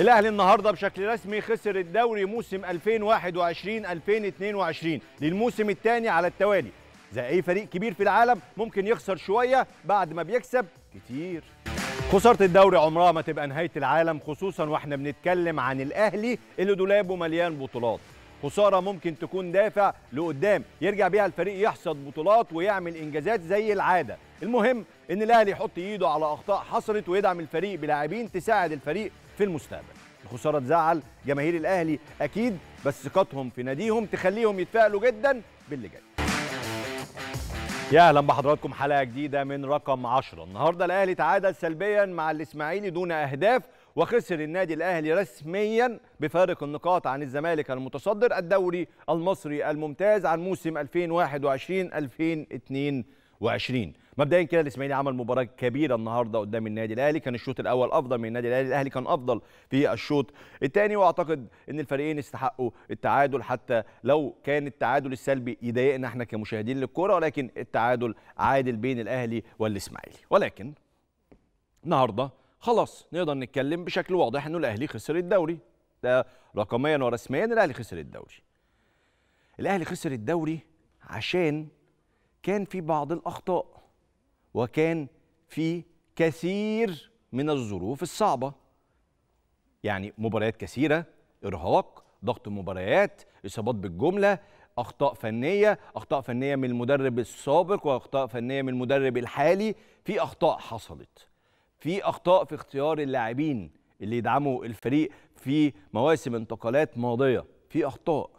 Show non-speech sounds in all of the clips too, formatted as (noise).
الاهلي النهارده بشكل رسمي خسر الدوري موسم 2021 2022 للموسم الثاني على التوالي زي اي فريق كبير في العالم ممكن يخسر شويه بعد ما بيكسب كتير خساره الدوري عمرها ما تبقى نهايه العالم خصوصا واحنا بنتكلم عن الاهلي اللي دولابه مليان بطولات خساره ممكن تكون دافع لقدام يرجع بيها الفريق يحصد بطولات ويعمل انجازات زي العاده المهم ان الاهلي يحط ايده على اخطاء حصلت ويدعم الفريق بلاعبين تساعد الفريق في المستقبل الخساره تزعل جماهير الاهلي اكيد بس ثقتهم في ناديهم تخليهم يتفائلوا جدا باللي جاي يا اهلا بحضراتكم حلقه جديده من رقم 10 النهارده الاهلي تعادل سلبيا مع الاسماعيلي دون اهداف وخسر النادي الاهلي رسميا بفارق النقاط عن الزمالك المتصدر الدوري المصري الممتاز عن موسم 2021 2022 مبدئيا كده الاسماعيلي عمل مباراه كبيره النهارده قدام النادي الاهلي كان الشوط الاول افضل من النادي الاهلي الاهلي كان افضل في الشوط الثاني واعتقد ان الفريقين استحقوا التعادل حتى لو كان التعادل السلبي يضايقنا احنا كمشاهدين للكوره ولكن التعادل عادل بين الاهلي والاسماعيلي ولكن النهارده خلاص نقدر نتكلم بشكل واضح انه الاهلي خسر الدوري ده رقميا ورسميا الاهلي خسر الدوري الاهلي خسر الدوري عشان كان في بعض الاخطاء وكان في كثير من الظروف الصعبه يعني مباريات كثيره ارهاق ضغط مباريات اصابات بالجمله اخطاء فنيه اخطاء فنيه من المدرب السابق واخطاء فنيه من المدرب الحالي في اخطاء حصلت في اخطاء في اختيار اللاعبين اللي يدعموا الفريق في مواسم انتقالات ماضيه في اخطاء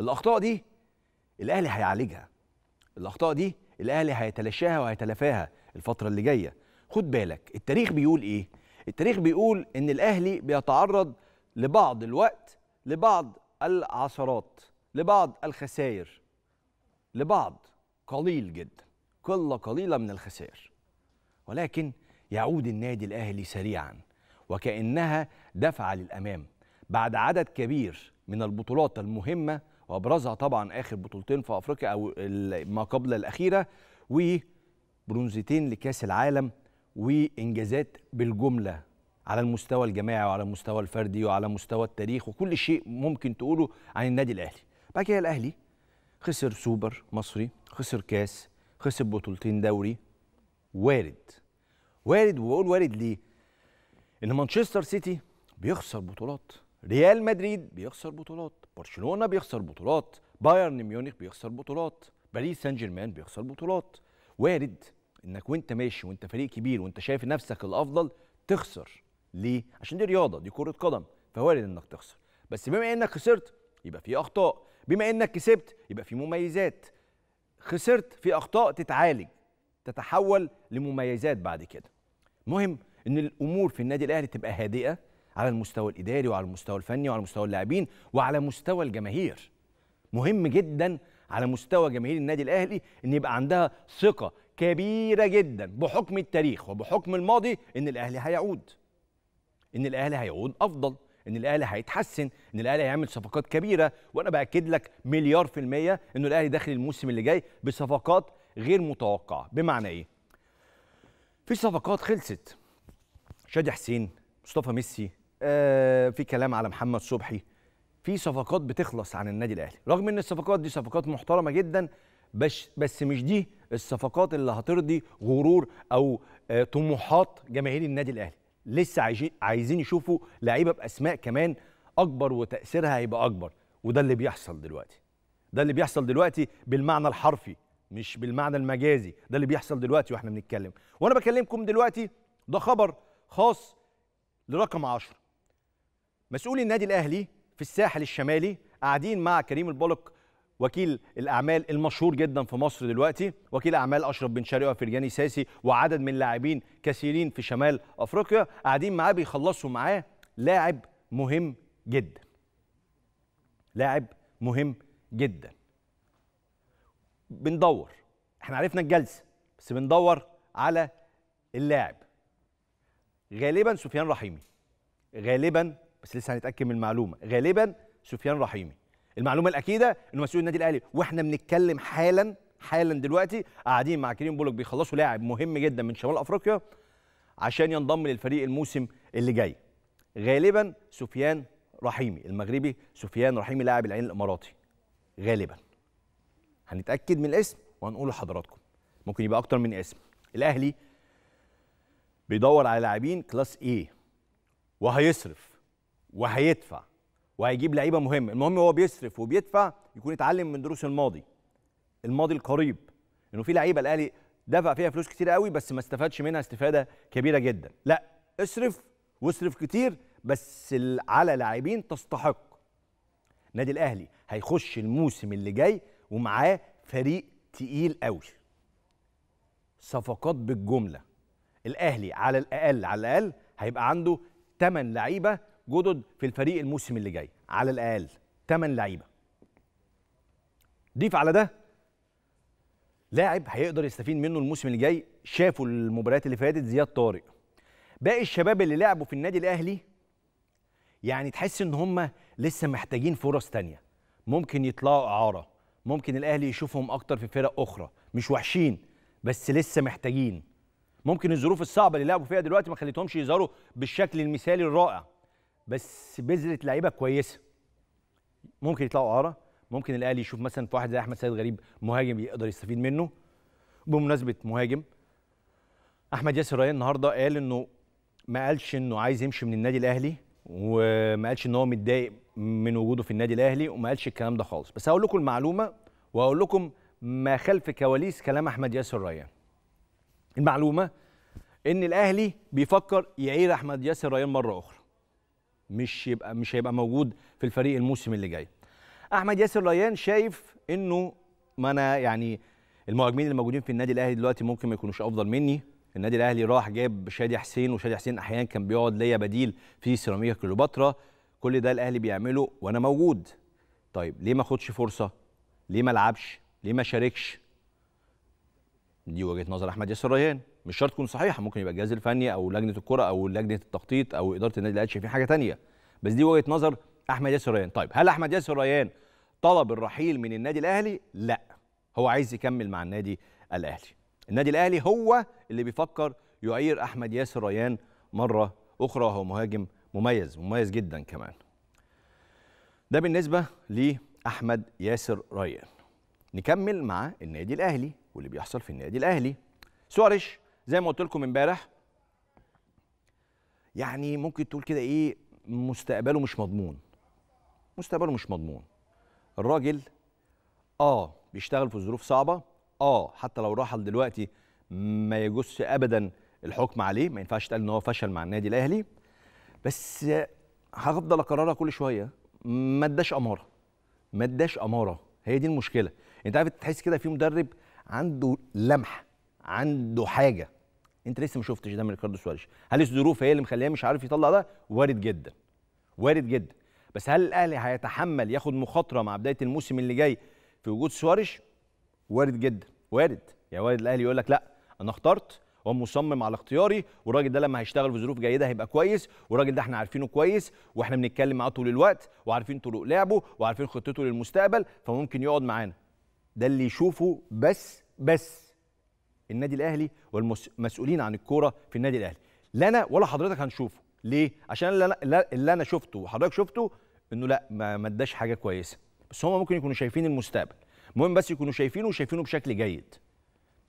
الاخطاء دي الاهلي هيعالجها الاخطاء دي الاهلي هيتلاشاها وهيتلافاها الفتره اللي جايه خد بالك التاريخ بيقول ايه التاريخ بيقول ان الاهلي بيتعرض لبعض الوقت لبعض العثرات لبعض الخسائر لبعض قليل جدا قله قليله من الخسائر ولكن يعود النادي الاهلي سريعا وكانها دفعه للامام بعد عدد كبير من البطولات المهمه وابرزها طبعا اخر بطولتين في افريقيا او ما قبل الاخيره وبرونزتين لكاس العالم وانجازات بالجمله على المستوى الجماعي وعلى المستوى الفردي وعلى مستوى التاريخ وكل شيء ممكن تقوله عن النادي الاهلي بعد كده الاهلي خسر سوبر مصري خسر كاس خسر بطولتين دوري وارد وارد وبقول وارد ليه ان مانشستر سيتي بيخسر بطولات ريال مدريد بيخسر بطولات برشلونه بيخسر بطولات بايرن ميونخ بيخسر بطولات باريس سان جيرمان بيخسر بطولات وارد انك وانت ماشي وانت فريق كبير وانت شايف نفسك الافضل تخسر ليه عشان دي رياضه دي كره قدم فوارد انك تخسر بس بما انك خسرت يبقى في اخطاء بما انك كسبت يبقى في مميزات خسرت في اخطاء تتعالج تتحول لمميزات بعد كده مهم ان الامور في النادي الاهلي تبقى هادئه على المستوى الاداري وعلى المستوى الفني وعلى مستوى اللاعبين وعلى مستوى الجماهير مهم جدا على مستوى جماهير النادي الاهلي ان يبقى عندها ثقه كبيره جدا بحكم التاريخ وبحكم الماضي ان الاهلي هيعود ان الاهلي هيعود افضل ان الاهلي هيتحسن ان الاهلي هيعمل صفقات كبيره وانا باكد لك مليار في الميه ان الاهلي داخل الموسم اللي جاي بصفقات غير متوقعه بمعنى ايه في صفقات خلصت شادي حسين مصطفى ميسي آه، في كلام على محمد صبحي في صفقات بتخلص عن النادي الاهلي رغم ان الصفقات دي صفقات محترمه جدا بس بس مش دي الصفقات اللي هترضي غرور او آه، طموحات جماهير النادي الاهلي لسه عايزين يشوفوا لعيبه باسماء كمان اكبر وتاثيرها هيبقى اكبر وده اللي بيحصل دلوقتي ده اللي بيحصل دلوقتي بالمعنى الحرفي مش بالمعنى المجازي ده اللي بيحصل دلوقتي واحنا بنتكلم وانا بكلمكم دلوقتي ده خبر خاص لرقم 10 مسؤولي النادي الاهلي في الساحل الشمالي قاعدين مع كريم البلق وكيل الاعمال المشهور جدا في مصر دلوقتي وكيل اعمال اشرف بن شرقي وفرجاني ساسي وعدد من لاعبين كثيرين في شمال افريقيا قاعدين معاه بيخلصوا معاه لاعب مهم جدا لاعب مهم جدا بندور احنا عرفنا الجلسه بس بندور على اللاعب غالبا سفيان رحيمي غالبا بس لسه هنتاكد من المعلومه غالبا سفيان رحيمي المعلومه الاكيده انه مسؤول النادي الاهلي واحنا بنتكلم حالا حالا دلوقتي قاعدين مع كريم بولك بيخلصوا لاعب مهم جدا من شمال افريقيا عشان ينضم للفريق الموسم اللي جاي غالبا سفيان رحيمي المغربي سفيان رحيمي لاعب العين الاماراتي غالبا هنتاكد من الاسم وهنقوله لحضراتكم ممكن يبقى اكتر من اسم الاهلي بيدور على لاعبين كلاس ايه وهيصرف وهيدفع وهيجيب لعيبه مهمه المهم هو بيصرف وبيدفع يكون اتعلم من دروس الماضي الماضي القريب انه في لعيبه الاهلي دفع فيها فلوس كتير قوي بس ما استفادش منها استفاده كبيره جدا لا اصرف واصرف كتير بس على لاعبين تستحق نادي الاهلي هيخش الموسم اللي جاي ومعاه فريق تقيل قوي صفقات بالجمله الاهلي على الاقل على الاقل هيبقى عنده 8 لعيبه جدد في الفريق الموسم اللي جاي على الاقل 8 لعيبه ضيف على ده لاعب هيقدر يستفيد منه الموسم اللي جاي شافوا المباريات اللي فاتت زياد طارق باقي الشباب اللي لعبوا في النادي الاهلي يعني تحس ان هم لسه محتاجين فرص تانية ممكن يطلعوا اعاره ممكن الاهلي يشوفهم اكتر في فرق اخرى مش وحشين بس لسه محتاجين ممكن الظروف الصعبه اللي لعبوا فيها دلوقتي ما خلتهمش يظهروا بالشكل المثالي الرائع بس بذره لعيبه كويسه ممكن يطلعوا اعاره ممكن الاهلي يشوف مثلا في واحد زي احمد سيد غريب مهاجم يقدر يستفيد منه بمناسبه مهاجم احمد ياسر ريان النهارده قال انه ما قالش انه عايز يمشي من النادي الاهلي وما قالش ان هو متضايق من وجوده في النادي الاهلي وما قالش الكلام ده خالص بس هقول لكم المعلومه وهقول لكم ما خلف كواليس كلام احمد ياسر ريان المعلومه ان الاهلي بيفكر يعير احمد ياسر ريان مره اخرى مش يبقى مش هيبقى موجود في الفريق الموسم اللي جاي احمد ياسر ريان شايف انه ما انا يعني المهاجمين اللي موجودين في النادي الاهلي دلوقتي ممكن ما يكونوش افضل مني النادي الاهلي راح جاب شادي حسين وشادي حسين احيانا كان بيقعد ليا بديل في سيراميكا كليوباترا كل ده الاهلي بيعمله وانا موجود طيب ليه ما اخدش فرصه ليه ما العبش ليه ما شاركش دي وجهه نظر احمد ياسر ريان مش شرط تكون صحيحه ممكن يبقى الجهاز الفني او لجنه الكره او لجنه التخطيط او اداره النادي الاهلي شايفين حاجه ثانيه بس دي وجهه نظر احمد ياسر ريان طيب هل احمد ياسر ريان طلب الرحيل من النادي الاهلي لا هو عايز يكمل مع النادي الاهلي النادي الاهلي هو اللي بيفكر يعير احمد ياسر ريان مره اخرى وهو مهاجم مميز مميز جدا كمان ده بالنسبه لاحمد ياسر ريان نكمل مع النادي الاهلي واللي بيحصل في النادي الاهلي سواريش زي ما قلت لكم امبارح يعني ممكن تقول كده ايه مستقبله مش مضمون مستقبله مش مضمون الراجل اه بيشتغل في ظروف صعبه اه حتى لو رحل دلوقتي ما يجوزش ابدا الحكم عليه ما ينفعش تقال ان هو فشل مع النادي الاهلي بس هفضل اكررها كل شويه ما اداش اماره ما اداش اماره هي دي المشكله انت عارف تحس كده في مدرب عنده لمح عنده حاجه انت لسه ما شفتش ده من ريكاردو سواريز هل الظروف هي اللي مخليه مش عارف يطلع ده وارد جدا وارد جدا بس هل الاهلي هيتحمل ياخد مخاطره مع بدايه الموسم اللي جاي في وجود سواريز وارد جدا وارد يعني وارد الاهلي يقول لك لا انا اخترت ومصمم على اختياري والراجل ده لما هيشتغل في ظروف جيده هيبقى كويس والراجل ده احنا عارفينه كويس واحنا بنتكلم معاه طول الوقت وعارفين طرق لعبه وعارفين خطته للمستقبل فممكن يقعد معانا ده اللي يشوفه بس بس النادي الاهلي والمسؤولين عن الكوره في النادي الاهلي لا انا ولا حضرتك هنشوفه ليه عشان اللي انا اللي انا شفته وحضرتك شفته انه لا ما اداش حاجه كويسه بس هم ممكن يكونوا شايفين المستقبل المهم بس يكونوا شايفينه وشايفينه بشكل جيد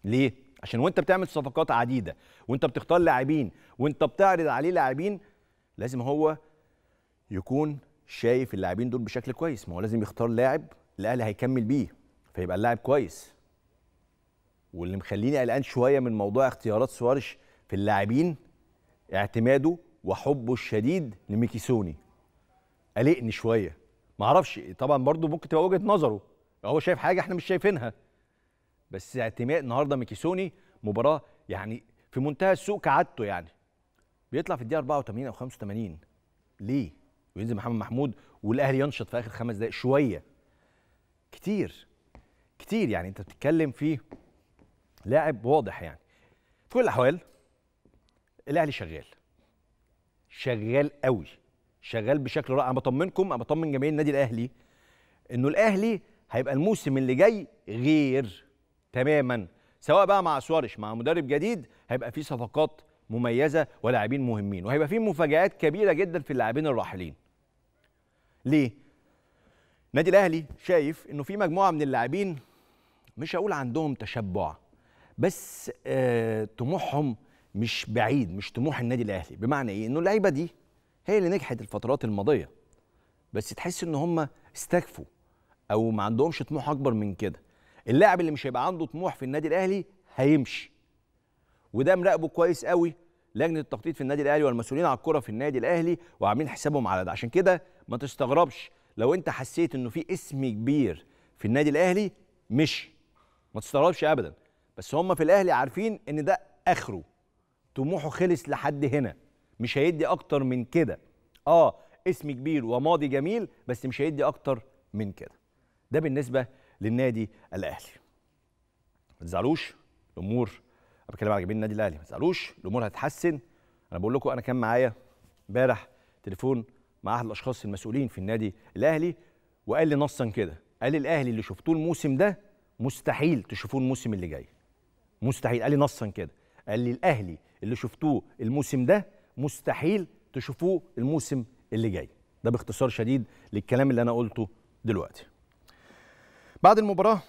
ليه عشان وانت بتعمل صفقات عديده وانت بتختار لاعبين وانت بتعرض عليه لاعبين لازم هو يكون شايف اللاعبين دول بشكل كويس ما هو لازم يختار لاعب الاهلي هيكمل بيه فيبقى اللاعب كويس واللي مخليني قلقان شويه من موضوع اختيارات سوارش في اللاعبين اعتماده وحبه الشديد لميكيسوني قلقني شويه ما اعرفش طبعا برضو ممكن تبقى وجهه نظره هو شايف حاجه احنا مش شايفينها بس اعتماد النهارده ميكيسوني مباراه يعني في منتهى السوء كعادته يعني بيطلع في الدقيقه 84 او 85 ليه وينزل محمد محمود والاهلي ينشط في اخر خمس دقائق شويه كتير كتير يعني انت بتتكلم في لاعب واضح يعني في كل الاحوال الاهلي شغال شغال قوي شغال بشكل رائع انا بطمنكم انا بطمن جماهير النادي الاهلي انه الاهلي هيبقى الموسم اللي جاي غير تماما سواء بقى مع سوارش مع مدرب جديد هيبقى في صفقات مميزه ولاعبين مهمين وهيبقى في مفاجات كبيره جدا في اللاعبين الراحلين ليه النادي الاهلي شايف انه في مجموعه من اللاعبين مش هقول عندهم تشبع بس آه طموحهم مش بعيد مش طموح النادي الاهلي بمعنى ايه انه اللعيبه دي هي اللي نجحت الفترات الماضيه بس تحس ان هم استكفوا او ما عندهمش طموح اكبر من كده اللاعب اللي مش هيبقى عنده طموح في النادي الاهلي هيمشي وده مراقبه كويس قوي لجنه التخطيط في النادي الاهلي والمسؤولين على الكره في النادي الاهلي وعاملين حسابهم على ده عشان كده ما تستغربش لو انت حسيت انه في اسم كبير في النادي الاهلي مشي ما تستغربش ابدا بس هم في الاهلي عارفين ان ده اخره طموحه خلص لحد هنا مش هيدي اكتر من كده اه اسم كبير وماضي جميل بس مش هيدي اكتر من كده ده بالنسبه للنادي الاهلي ما تزعلوش الامور انا بتكلم على جماهير النادي الاهلي ما تزعلوش الامور هتتحسن انا بقول لكم انا كان معايا امبارح تليفون مع احد الاشخاص المسؤولين في النادي الاهلي وقال لي نصا كده قال لي الاهلي اللي شفتوه الموسم ده مستحيل تشوفوه الموسم اللي جاي مستحيل قال لي نصا كده قال لي الاهلي اللي شفتوه الموسم ده مستحيل تشوفوه الموسم اللي جاي ده باختصار شديد للكلام اللي انا قلته دلوقتي بعد المباراه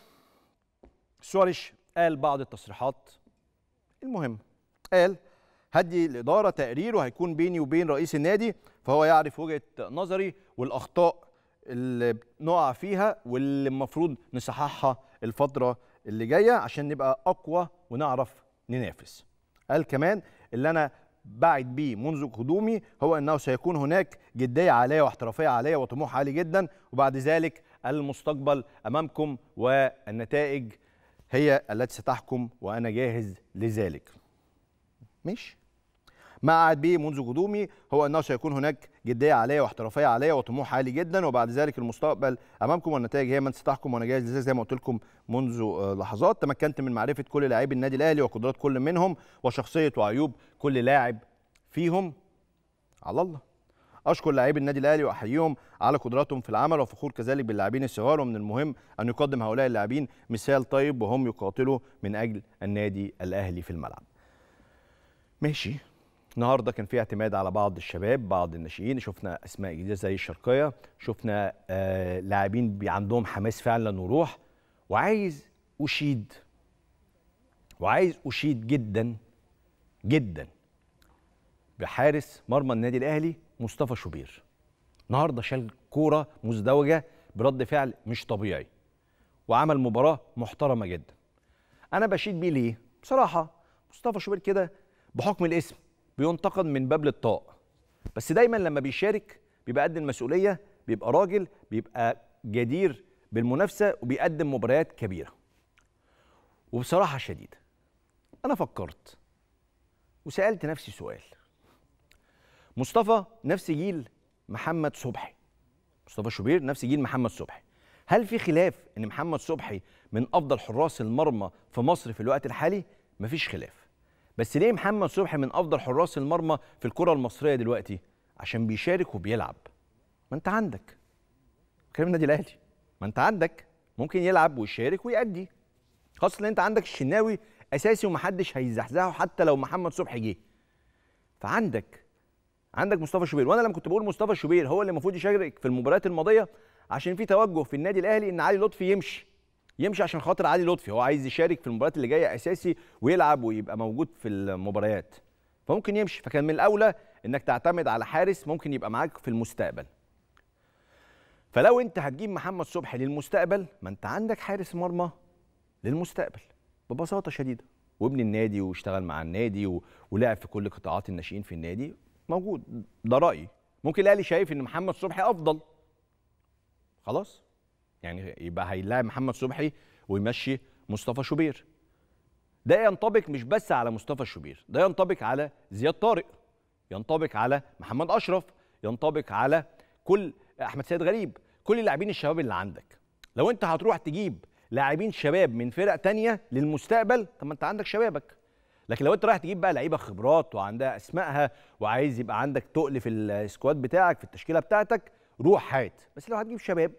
سواريش قال بعض التصريحات المهمه قال هدي الاداره تقرير وهيكون بيني وبين رئيس النادي فهو يعرف وجهه نظري والاخطاء اللي بنقع فيها واللي المفروض نصححها الفتره اللي جايه عشان نبقى اقوى ونعرف ننافس قال كمان اللي انا بعد بيه منذ قدومي هو انه سيكون هناك جديه عاليه واحترافيه عاليه وطموح عالي جدا وبعد ذلك المستقبل امامكم والنتائج هي التي ستحكم وانا جاهز لذلك مش ما قعد بيه منذ قدومي هو انه سيكون هناك جديه عاليه واحترافيه عاليه وطموح عالي جدا وبعد ذلك المستقبل امامكم والنتائج هي من ستحكم وانا جاهز زي ما قلت لكم منذ آه، لحظات تمكنت من معرفه كل لاعبي النادي الاهلي وقدرات كل منهم وشخصيه وعيوب كل لاعب فيهم على الله اشكر لاعبي النادي الاهلي واحييهم على قدراتهم في العمل وفخور كذلك باللاعبين الصغار ومن المهم ان يقدم هؤلاء اللاعبين مثال طيب وهم يقاتلوا من اجل النادي الاهلي في الملعب ماشي النهارده كان في اعتماد على بعض الشباب بعض الناشئين شفنا اسماء جديده زي الشرقيه شفنا آه لاعبين عندهم حماس فعلا وروح وعايز اشيد وعايز اشيد جدا جدا بحارس مرمى النادي الاهلي مصطفى شوبير النهارده شال كوره مزدوجه برد فعل مش طبيعي وعمل مباراه محترمه جدا انا بشيد بيه ليه بصراحه مصطفى شوبير كده بحكم الاسم بينتقد من باب للطاق بس دايما لما بيشارك بيبقى قد المسؤوليه بيبقى راجل بيبقى جدير بالمنافسه وبيقدم مباريات كبيره وبصراحه شديده انا فكرت وسالت نفسي سؤال مصطفى نفس جيل محمد صبحي مصطفى شوبير نفس جيل محمد صبحي هل في خلاف ان محمد صبحي من افضل حراس المرمى في مصر في الوقت الحالي مفيش خلاف بس ليه محمد صبحي من افضل حراس المرمى في الكره المصريه دلوقتي عشان بيشارك وبيلعب ما انت عندك كلام النادي الاهلي ما انت عندك ممكن يلعب ويشارك ويأدي خاصه ان انت عندك الشناوي اساسي ومحدش هيزحزحه حتى لو محمد صبحي جه فعندك عندك مصطفى شوبير وانا لما كنت بقول مصطفى شوبير هو اللي المفروض يشارك في المباريات الماضيه عشان في توجه في النادي الاهلي ان علي لطفي يمشي يمشي عشان خاطر علي لطفي هو عايز يشارك في المباريات اللي جايه اساسي ويلعب ويبقى موجود في المباريات فممكن يمشي فكان من الاولى انك تعتمد على حارس ممكن يبقى معاك في المستقبل فلو انت هتجيب محمد صبحي للمستقبل ما انت عندك حارس مرمى للمستقبل ببساطه شديده وابن النادي واشتغل مع النادي و... ولعب في كل قطاعات الناشئين في النادي موجود ده رايي ممكن الاهلي شايف ان محمد صبحي افضل خلاص يعني يبقى هيلاعب محمد صبحي ويمشي مصطفى شوبير ده ينطبق مش بس على مصطفى شوبير ده ينطبق على زياد طارق ينطبق على محمد اشرف ينطبق على كل احمد سيد غريب كل اللاعبين الشباب اللي عندك لو انت هتروح تجيب لاعبين شباب من فرق تانية للمستقبل طب ما انت عندك شبابك لكن لو انت رايح تجيب بقى لعيبه خبرات وعندها اسمائها وعايز يبقى عندك تقل في السكواد بتاعك في التشكيله بتاعتك روح هات بس لو هتجيب شباب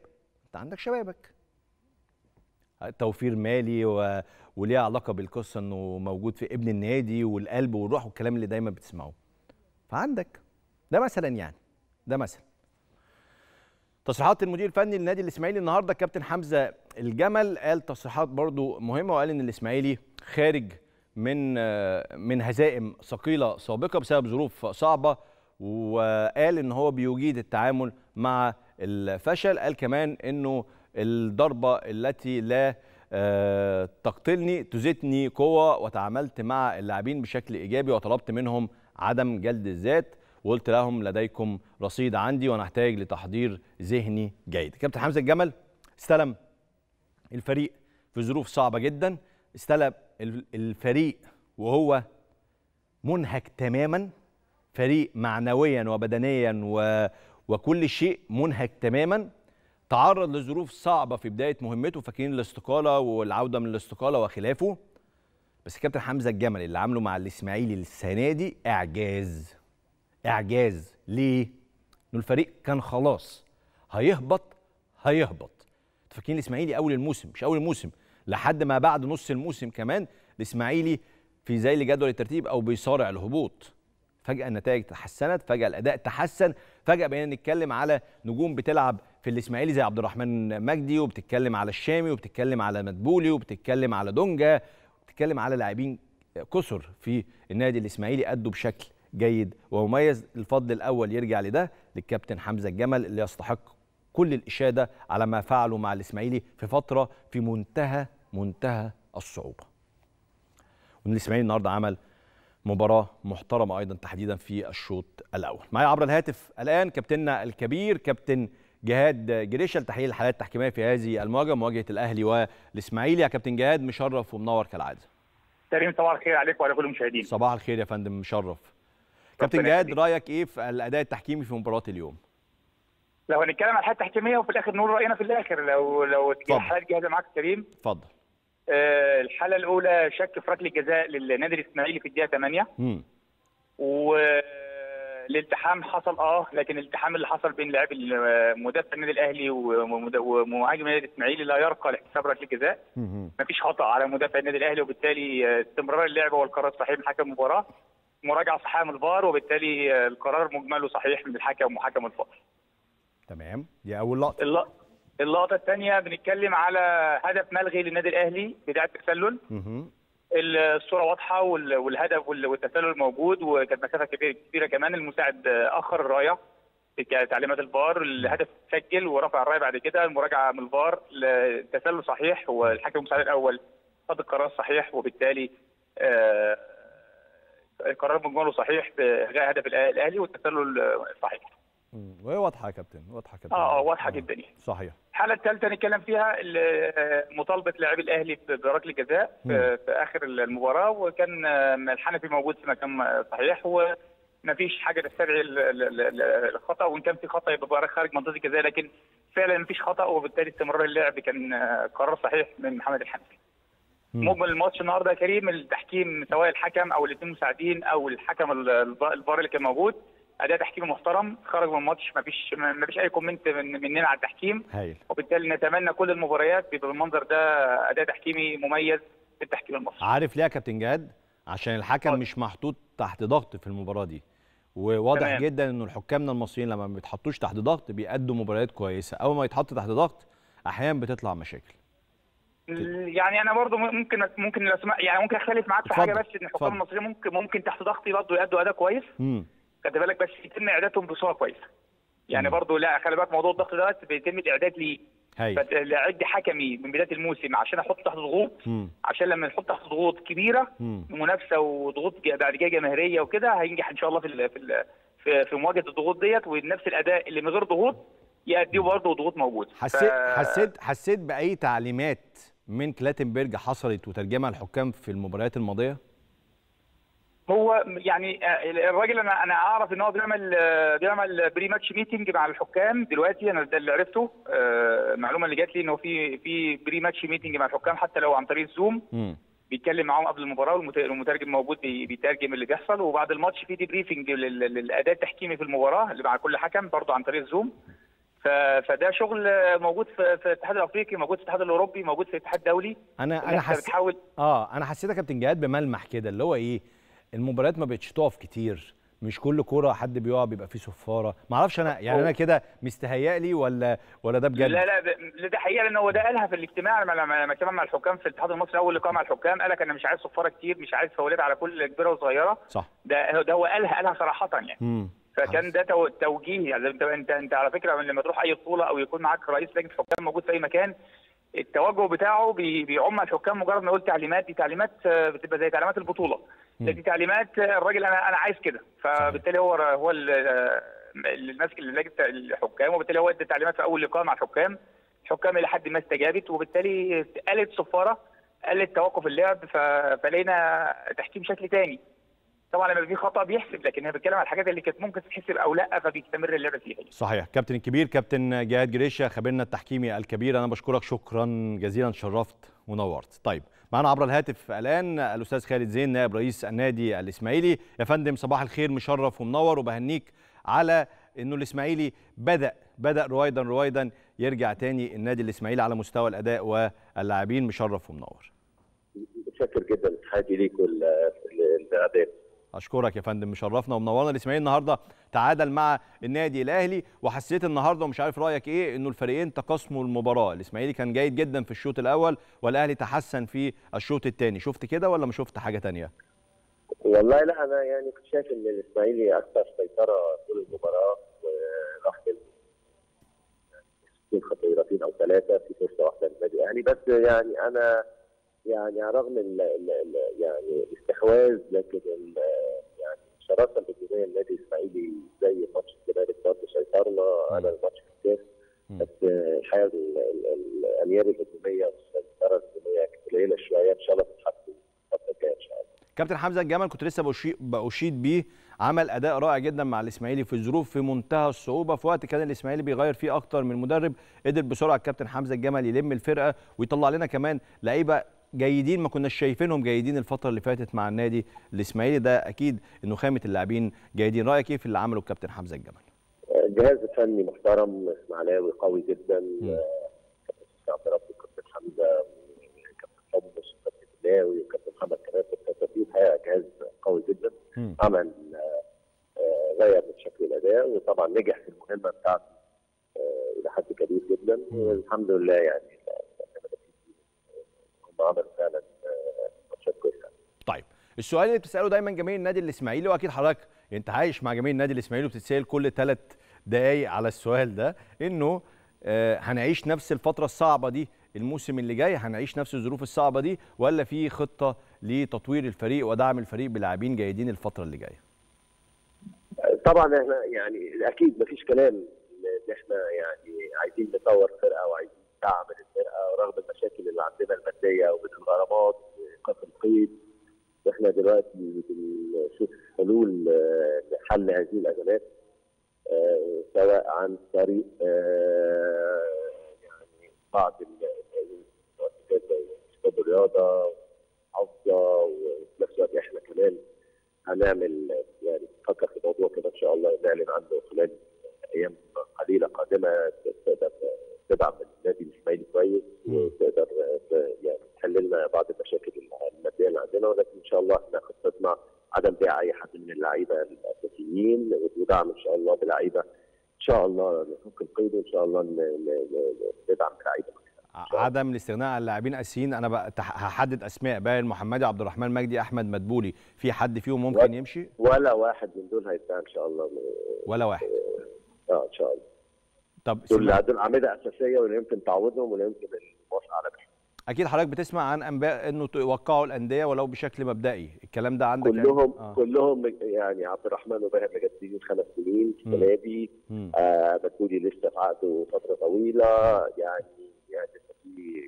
انت عندك شبابك آه، توفير مالي و... وليه علاقه بالقصه انه موجود في ابن النادي والقلب والروح والكلام اللي دايما بتسمعوه فعندك ده مثلا يعني ده مثلا تصريحات المدير الفني للنادي الاسماعيلي النهارده كابتن حمزه الجمل قال تصريحات برضو مهمه وقال ان الاسماعيلي خارج من آه، من هزائم ثقيله سابقه بسبب ظروف صعبه وقال ان هو بيجيد التعامل مع الفشل قال كمان انه الضربه التي لا آه، تقتلني تزيدني قوه وتعاملت مع اللاعبين بشكل ايجابي وطلبت منهم عدم جلد الذات وقلت لهم لديكم رصيد عندي وانا احتاج لتحضير ذهني جيد كابتن حمزه الجمل استلم الفريق في ظروف صعبه جدا استلم الفريق وهو منهك تماما فريق معنويا وبدنيا و وكل شيء منهك تماما تعرض لظروف صعبه في بدايه مهمته فاكرين الاستقاله والعوده من الاستقاله وخلافه بس كابتن حمزه الجمل اللي عامله مع الاسماعيلي السنه دي اعجاز اعجاز ليه؟ انه الفريق كان خلاص هيهبط هيهبط فاكرين الاسماعيلي اول الموسم مش اول الموسم لحد ما بعد نص الموسم كمان الاسماعيلي في زي جدول الترتيب او بيصارع الهبوط فجأة النتائج تحسنت فجأة الأداء تحسن فجأة بقينا نتكلم على نجوم بتلعب في الإسماعيلي زي عبد الرحمن مجدي وبتتكلم على الشامي وبتتكلم على مدبولي وبتتكلم على دونجا وبتتكلم على لاعبين كسر في النادي الإسماعيلي أدوا بشكل جيد ومميز الفضل الأول يرجع لده للكابتن حمزة الجمل اللي يستحق كل الإشادة على ما فعله مع الإسماعيلي في فترة في منتهى منتهى الصعوبة والإسماعيلي النهاردة عمل مباراة محترمة أيضا تحديدا في الشوط الأول معايا عبر الهاتف الآن كابتننا الكبير كابتن جهاد جريشة لتحليل الحالات التحكيمية في هذه المواجهة مواجهة الأهلي والإسماعيلي يا كابتن جهاد مشرف ومنور كالعادة كريم صباح الخير عليك وعلى كل المشاهدين صباح الخير يا فندم مشرف كابتن جهاد رايك ايه في الاداء التحكيمي في مباراه اليوم؟ لو هنتكلم على الحالات التحكيميه وفي الاخر نقول راينا في الاخر لو لو الحالات جاهزه معاك كريم اتفضل آه، الحاله الاولى شك في ركله جزاء للنادي الاسماعيلي في الدقيقه 8 والالتحام آه، حصل اه لكن الالتحام اللي حصل بين لاعب آه، مدافع النادي الاهلي ومهاجم النادي الاسماعيلي لا يرقى لاحتساب ركله جزاء مفيش خطا على مدافع النادي الاهلي وبالتالي استمرار اللعبه والقرار الصحيح من حكم المباراه مراجعه صحيحه من الفار وبالتالي القرار مجمله صحيح من الحكم ومحكم الفار تمام دي اول لقطه اللقطه الثانيه بنتكلم على هدف ملغي للنادي الاهلي بدايه التسلل الصوره واضحه والهدف والتسلل موجود وكانت مسافه كبيره كبيره كمان المساعد اخر الرايه تعليمات الفار الهدف سجل ورفع الرايه بعد كده المراجعه من الفار التسلل صحيح والحكم المساعد الاول خد القرار صحيح وبالتالي آه القرار مجمله صحيح بغاء هدف الاهلي والتسلل صحيح وهي إيه، واضحه يا كابتن واضحه كابتن اه, آه، واضحه آه، جدا صحيح الحاله الثالثه نتكلم فيها مطالبه لاعبي الاهلي بركله جزاء في اخر المباراه وكان آه، الحنفي موجود في مكان صحيح و ما فيش حاجه تستدعي الخطا وان كان في خطا يبقى خارج منطقه الجزاء لكن فعلا ما فيش خطا وبالتالي استمرار اللعب كان قرار صحيح من محمد الحنفي. مجمل الماتش النهارده يا كريم التحكيم سواء الحكم او الاثنين مساعدين او الحكم الفار اللي كان موجود اداء تحكيمي محترم خرج من الماتش ما فيش ما فيش اي كومنت من مننا على التحكيم هايل. وبالتالي نتمنى كل المباريات بيبقى بالمنظر ده اداء تحكيمي مميز في التحكيم المصري عارف ليه يا كابتن جهاد عشان الحكم مش محطوط تحت ضغط في المباراه دي وواضح تمام. جدا انه الحكامنا المصريين لما ما بيتحطوش تحت ضغط بيأدوا مباريات كويسه اول ما يتحط تحت ضغط احيانا بتطلع مشاكل يعني انا برضو ممكن ممكن الاسماء يعني ممكن اختلف معاك في حاجه بس ان الحكام المصريين ممكن ممكن تحت ضغط برضه اداء كويس مم. خد بالك بس يتم اعدادهم بصوره كويسه يعني مم. برضو لا خلي بالك موضوع الضغط ده بيتم الاعداد ليه لعد حكمي من بدايه الموسم عشان احط تحت ضغوط عشان لما نحط تحت ضغوط كبيره مم. منافسه وضغوط بعد كده جماهيريه وكده هينجح ان شاء الله في الـ في الـ في, في مواجهه الضغوط ديت ونفس الاداء اللي من غير ضغوط يأديه برضه ضغوط موجود حسيت ف... حسيت حسيت باي تعليمات من كلاتنبرج حصلت وترجمها الحكام في المباريات الماضيه؟ هو يعني آه، الراجل انا انا اعرف ان هو بيعمل آه، بيعمل بري ماتش ميتنج مع الحكام دلوقتي انا ده اللي عرفته آه، المعلومه اللي جات لي ان هو في في بري ماتش ميتنج مع الحكام حتى لو عن طريق الزوم بيتكلم معاهم قبل المباراه والمترجم موجود بيترجم اللي بيحصل وبعد الماتش في ديبريفنج للاداء التحكيمي في المباراه اللي مع كل حكم برضه عن طريق الزوم فده شغل موجود في الاتحاد الافريقي موجود في الاتحاد الاوروبي موجود في الاتحاد الدولي انا انا حسيت اه انا حسيتك يا كابتن جهاد بملمح كده اللي هو ايه المباريات ما بقتش تقف كتير مش كل كوره حد بيقع بيبقى فيه صفاره ما اعرفش انا يعني انا كده مستهيأ لي ولا ولا ده بجد لا لا ده حقيقه لان هو ده قالها في الاجتماع لما اجتمع مع الحكام في الاتحاد المصري اول لقاء مع الحكام قال لك انا مش عايز صفاره كتير مش عايز فاولات على كل كبيره وصغيره صح ده ده هو قالها قالها صراحه يعني مم. فكان ده توجيه يعني انت انت انت على فكره لما تروح اي بطوله او يكون معاك رئيس لجنه حكام موجود في اي مكان التوجه بتاعه بيعم الحكام مجرد ما يقول تعليمات دي تعليمات آه، بتبقى زي تعليمات البطوله لكن تعليمات الراجل انا انا عايز كده فبالتالي هو هو اللي ماسك لجنه الحكام وبالتالي هو ادى تعليمات في اول لقاء مع الحكام الحكام الى حد ما استجابت وبالتالي قالت صفاره قالت توقف اللعب فلقينا تحكيم شكل تاني طبعا لما في خطا بيحسب لكن انا بتكلم على الحاجات اللي كانت ممكن تتحسب او لا فبيستمر اللعب فيها يعني. صحيح كابتن الكبير كابتن جهاد جريشه خبيرنا التحكيمي الكبير انا بشكرك شكرا جزيلا شرفت ونورت طيب معانا عبر الهاتف الان الاستاذ خالد زين نائب رئيس النادي الاسماعيلي يا فندم صباح الخير مشرف ومنور وبهنيك على انه الاسماعيلي بدا بدا رويدا رويدا يرجع تاني النادي الاسماعيلي على مستوى الاداء واللاعبين مشرف ومنور متشكر جدا تحياتي ليك والاداء اشكرك يا فندم مشرفنا ومنورنا الاسماعيلي النهارده تعادل مع النادي الاهلي وحسيت النهارده ومش عارف رايك ايه انه الفريقين تقاسموا المباراه الاسماعيلي كان جيد جدا في الشوط الاول والاهلي تحسن في الشوط الثاني شفت كده ولا ما شفت حاجه ثانيه والله لا انا يعني كنت شايف ان الاسماعيلي اكثر سيطره طول المباراه وراح يعني خطيرتين او ثلاثه في فرصه واحده للنادي الاهلي بس يعني انا يعني رغم ال ال ال يعني الاستحواذ لكن الشراسه الهجوميه النادي الاسماعيلي زي ماتش الزمالك برضه سيطرنا على الماتش الكاس بس الحقيقه الانياب الهجوميه والسيطره الهجوميه قليله شويه ان شاء الله تتحسن الفتره الجايه ان شاء الله. كابتن حمزه الجمل كنت لسه بأشيد بيه عمل اداء رائع جدا مع الاسماعيلي في ظروف في منتهى الصعوبه في وقت كان الاسماعيلي بيغير فيه اكتر من مدرب قدر بسرعه الكابتن حمزه الجمل يلم الفرقه ويطلع لنا كمان لعيبه جيدين ما كناش شايفينهم جيدين الفتره اللي فاتت مع النادي الاسماعيلي ده اكيد انه خامه اللاعبين جيدين رايك ايه في اللي عمله الكابتن حمزه الجمل جهاز فني محترم اسماعيلاوي قوي جدا آه، كابتن عبد ربه كابتن حمزه كابتن حمص كابتن بلاوي وكابتن محمد كمان في الحقيقه جهاز قوي جدا عمل آه، آه، غير من شكل الاداء وطبعا نجح في المهمه بتاعته الى حد كبير جدا والحمد لله يعني عملوا فعلا ماتشات كويسه طيب السؤال اللي بتساله دايما جماهير النادي الاسماعيلي واكيد حضرتك انت عايش مع جماهير النادي الاسماعيلي وبتتسال كل ثلاث دقائق على السؤال ده انه آه، هنعيش نفس الفتره الصعبه دي الموسم اللي جاي هنعيش نفس الظروف الصعبه دي ولا في خطه لتطوير الفريق ودعم الفريق بلاعبين جيدين الفتره اللي جايه طبعا احنا يعني اكيد مفيش كلام ان احنا يعني عايزين نطور فرقه وعايزين الدعم للمرأة رغم المشاكل اللي عندنا المادية وبين الغرامات وإيقاف القيد احنا دلوقتي بنشوف حلول لحل هذه الأزمات آه، سواء عن طريق آه، يعني بعض المؤسسات زي شباب الرياضة محافظة وفي نفس الوقت احنا كمان هنعمل يعني نفكر في الموضوع كده ان شاء الله نعلن عنه خلال ايام قليله قادمه تستهدف تدعم النادي الاسماعيلي كويس وتقدر آه، يعني تحل لنا بعض المشاكل الماديه اللي عندنا ولكن ان شاء الله احنا خطتنا عدم بيع اي حد من اللعيبه الاساسيين ودعم ان شاء الله بلعيبه ان شاء الله نفك القيد وان شاء الله ندعم لعيبه عدم الاستغناء عن اللاعبين الاساسيين انا هحدد اسماء باين محمدي عبد الرحمن مجدي احمد مدبولي في حد فيهم ممكن يمشي ولا واحد من دول هيتباع ان شاء الله ولا واحد اه, آه، ان شاء الله طب دول دول اعمده اساسيه ولا يمكن تعويضهم ولا يمكن الموافقه على بيعهم اكيد حضرتك بتسمع عن انباء انه توقعوا الانديه ولو بشكل مبدئي الكلام ده عندك يعني؟ كلهم يعني؟ آه. كلهم يعني عبد الرحمن وباهر مجددين خمس سنين السنه بتقولي آه لسه في عقده فتره طويله يعني يعني في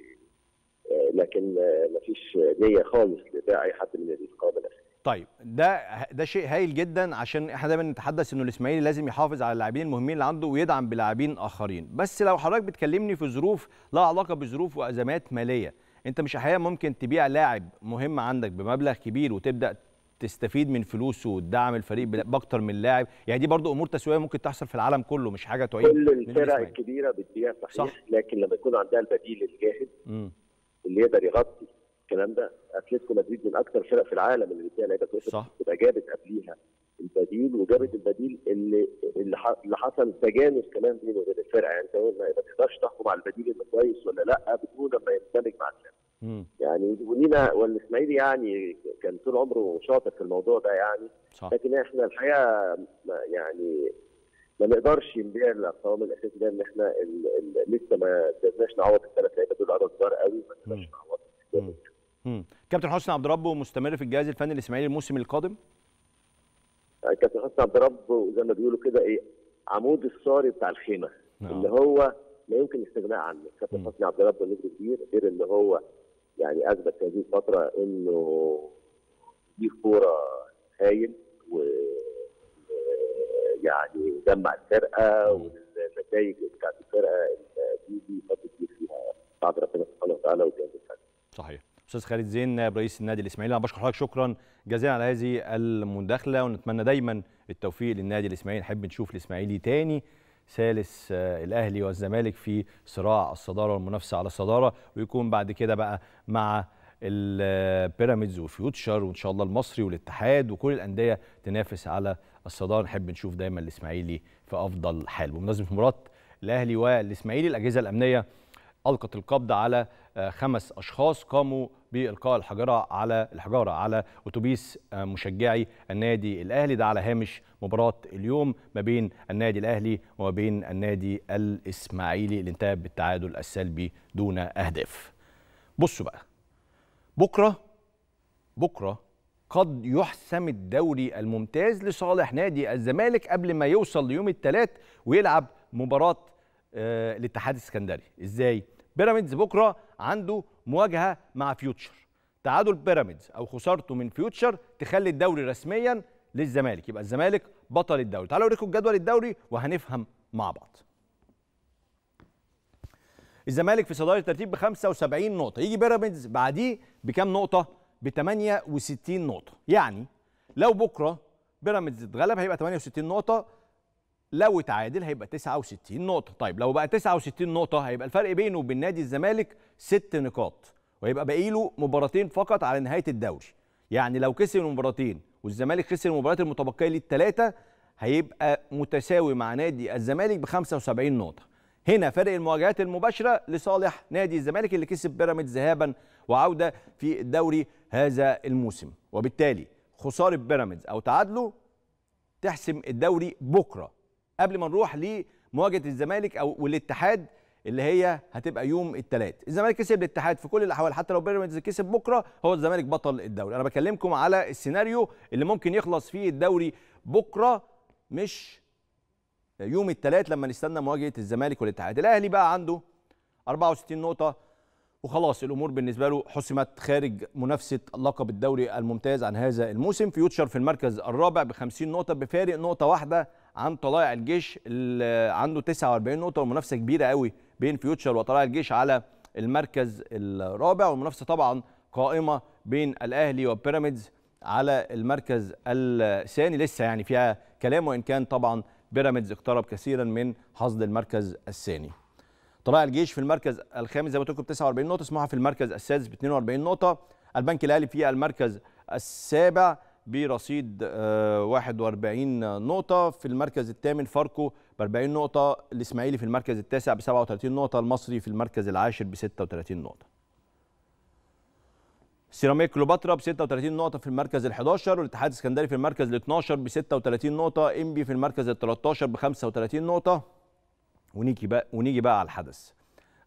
آه، لكن ما فيش نيه خالص لبيع اي حد من القائمه الاساسيه طيب ده ده شيء هايل جدا عشان احنا دايما نتحدث انه الاسماعيلي لازم يحافظ على اللاعبين المهمين اللي عنده ويدعم بلاعبين اخرين بس لو حضرتك بتكلمني في ظروف لها علاقه بظروف وازمات ماليه انت مش احيانا ممكن تبيع لاعب مهم عندك بمبلغ كبير وتبدا تستفيد من فلوسه وتدعم الفريق باكتر من لاعب يعني دي برضو امور تسويقيه ممكن تحصل في العالم كله مش حاجه تعيب كل الفرق الكبيره بتبيع صحيح صح. لكن لما يكون عندها البديل الجاهز اللي يقدر يغطي الكلام ده اتلتيكو مدريد من اكثر فرق في العالم اللي فيها لعيبه كويسه صح تبقى جابت قبليها البديل وجابت البديل اللي اللي حصل تجانس كمان بينه وبين الفرقه يعني انت ما تقدرش تحكم على البديل انه كويس ولا لا بدون لما يندمج مع الفرقه. يعني ونينا والاسماعيلي يعني كان طول عمره شاطر في الموضوع ده يعني صح. لكن احنا الحقيقه يعني ما نقدرش نبيع الارقام الاساسيه ده ان احنا لسه ما قدرناش نعوض الثلاث لعيبه دول عدد كبار قوي ما قدرناش نعوض مم. كابتن حسني عبد ربه مستمر في الجهاز الفني الاسماعيلي الموسم القادم؟ آه، كابتن حسني عبد ربه زي ما بيقولوا كده ايه عمود الصاري بتاع الخيمه نعم. اللي هو لا يمكن الاستغناء عنه كابتن حسني عبد ربه نجم كبير غير اللي هو يعني اثبت في هذه الفتره انه دي كوره هايل و يعني جمع الفرقه والنتائج بتاعت الفرقه دي دي فتره كبير فيها بعد ربنا سبحانه وتعالى والجهاز الفني. صحيح. استاذ خالد زين نائب رئيس النادي الاسماعيلي انا بشكر حضرتك شكرا جزيلا على هذه المداخله ونتمنى دايما التوفيق للنادي الاسماعيلي نحب نشوف الاسماعيلي تاني ثالث آه، الاهلي والزمالك في صراع الصداره والمنافسه على الصداره ويكون بعد كده بقى مع البيراميدز آه، وفيوتشر وان شاء الله المصري والاتحاد وكل الانديه تنافس على الصداره نحب نشوف دايما الاسماعيلي في افضل حال بمناسبه مباراه الاهلي والاسماعيلي الاجهزه الامنيه القت القبض على آه، خمس اشخاص قاموا بالقاء الحجره على الحجاره على اتوبيس آه، مشجعي النادي الاهلي ده على هامش مباراه اليوم ما بين النادي الاهلي وما بين النادي الاسماعيلي اللي انتهى بالتعادل السلبي دون اهداف. بصوا بقى بكره بكره قد يحسم الدوري الممتاز لصالح نادي الزمالك قبل ما يوصل ليوم الثلاث ويلعب مباراه آه، الاتحاد السكندري ازاي بيراميدز بكره عنده مواجهه مع فيوتشر تعادل بيراميدز او خسارته من فيوتشر تخلي الدوري رسميا للزمالك يبقى الزمالك بطل الدوري تعالوا اوريكم جدول الدوري وهنفهم مع بعض الزمالك في صداره الترتيب ب 75 نقطه يجي بيراميدز بعديه بكام نقطه ب 68 نقطه يعني لو بكره بيراميدز اتغلب هيبقى 68 نقطه لو اتعادل هيبقى 69 نقطة طيب لو بقى 69 نقطة هيبقى الفرق بينه وبين نادي الزمالك 6 نقاط ويبقى باقي له مباراتين فقط على نهاية الدوري يعني لو كسب المباراتين والزمالك خسر المباريات المتبقية ليه الثلاثة هيبقى متساوي مع نادي الزمالك ب 75 نقطة هنا فرق المواجهات المباشرة لصالح نادي الزمالك اللي كسب بيراميدز ذهابا وعودة في الدوري هذا الموسم وبالتالي خسارة بيراميدز أو تعادله تحسم الدوري بكرة قبل ما نروح لمواجهه الزمالك او والاتحاد اللي هي هتبقى يوم الثلاث الزمالك كسب الاتحاد في كل الاحوال حتى لو بيراميدز كسب بكره هو الزمالك بطل الدوري انا بكلمكم على السيناريو اللي ممكن يخلص فيه الدوري بكره مش يوم الثلاث لما نستنى مواجهه الزمالك والاتحاد الاهلي بقى عنده 64 نقطه وخلاص الامور بالنسبه له حسمت خارج منافسه لقب الدوري الممتاز عن هذا الموسم فيوتشر في المركز الرابع ب 50 نقطه بفارق نقطه واحده عن طلائع الجيش اللي عنده 49 نقطه ومنافسه كبيره قوي بين فيوتشر وطلائع الجيش على المركز الرابع والمنافسه طبعا قائمه بين الاهلي وبيراميدز على المركز الثاني لسه يعني فيها كلام وان كان طبعا بيراميدز اقترب كثيرا من حصد المركز الثاني طلائع الجيش في المركز الخامس زي ما قلت لكم 49 نقطه سموحه في المركز السادس ب 42 نقطه البنك الاهلي في المركز السابع برصيد 41 آه، نقطة في المركز الثامن فاركو ب 40 نقطة الإسماعيلي في المركز التاسع ب 37 نقطة المصري في المركز العاشر ب 36 نقطة سيراميك كليوباترا ب 36 نقطة في المركز ال 11 والاتحاد السكندري في المركز ال 12 ب 36 نقطة انبي في المركز ال 13 ب 35 نقطة ونيجي بقى ونيجي بقى على الحدث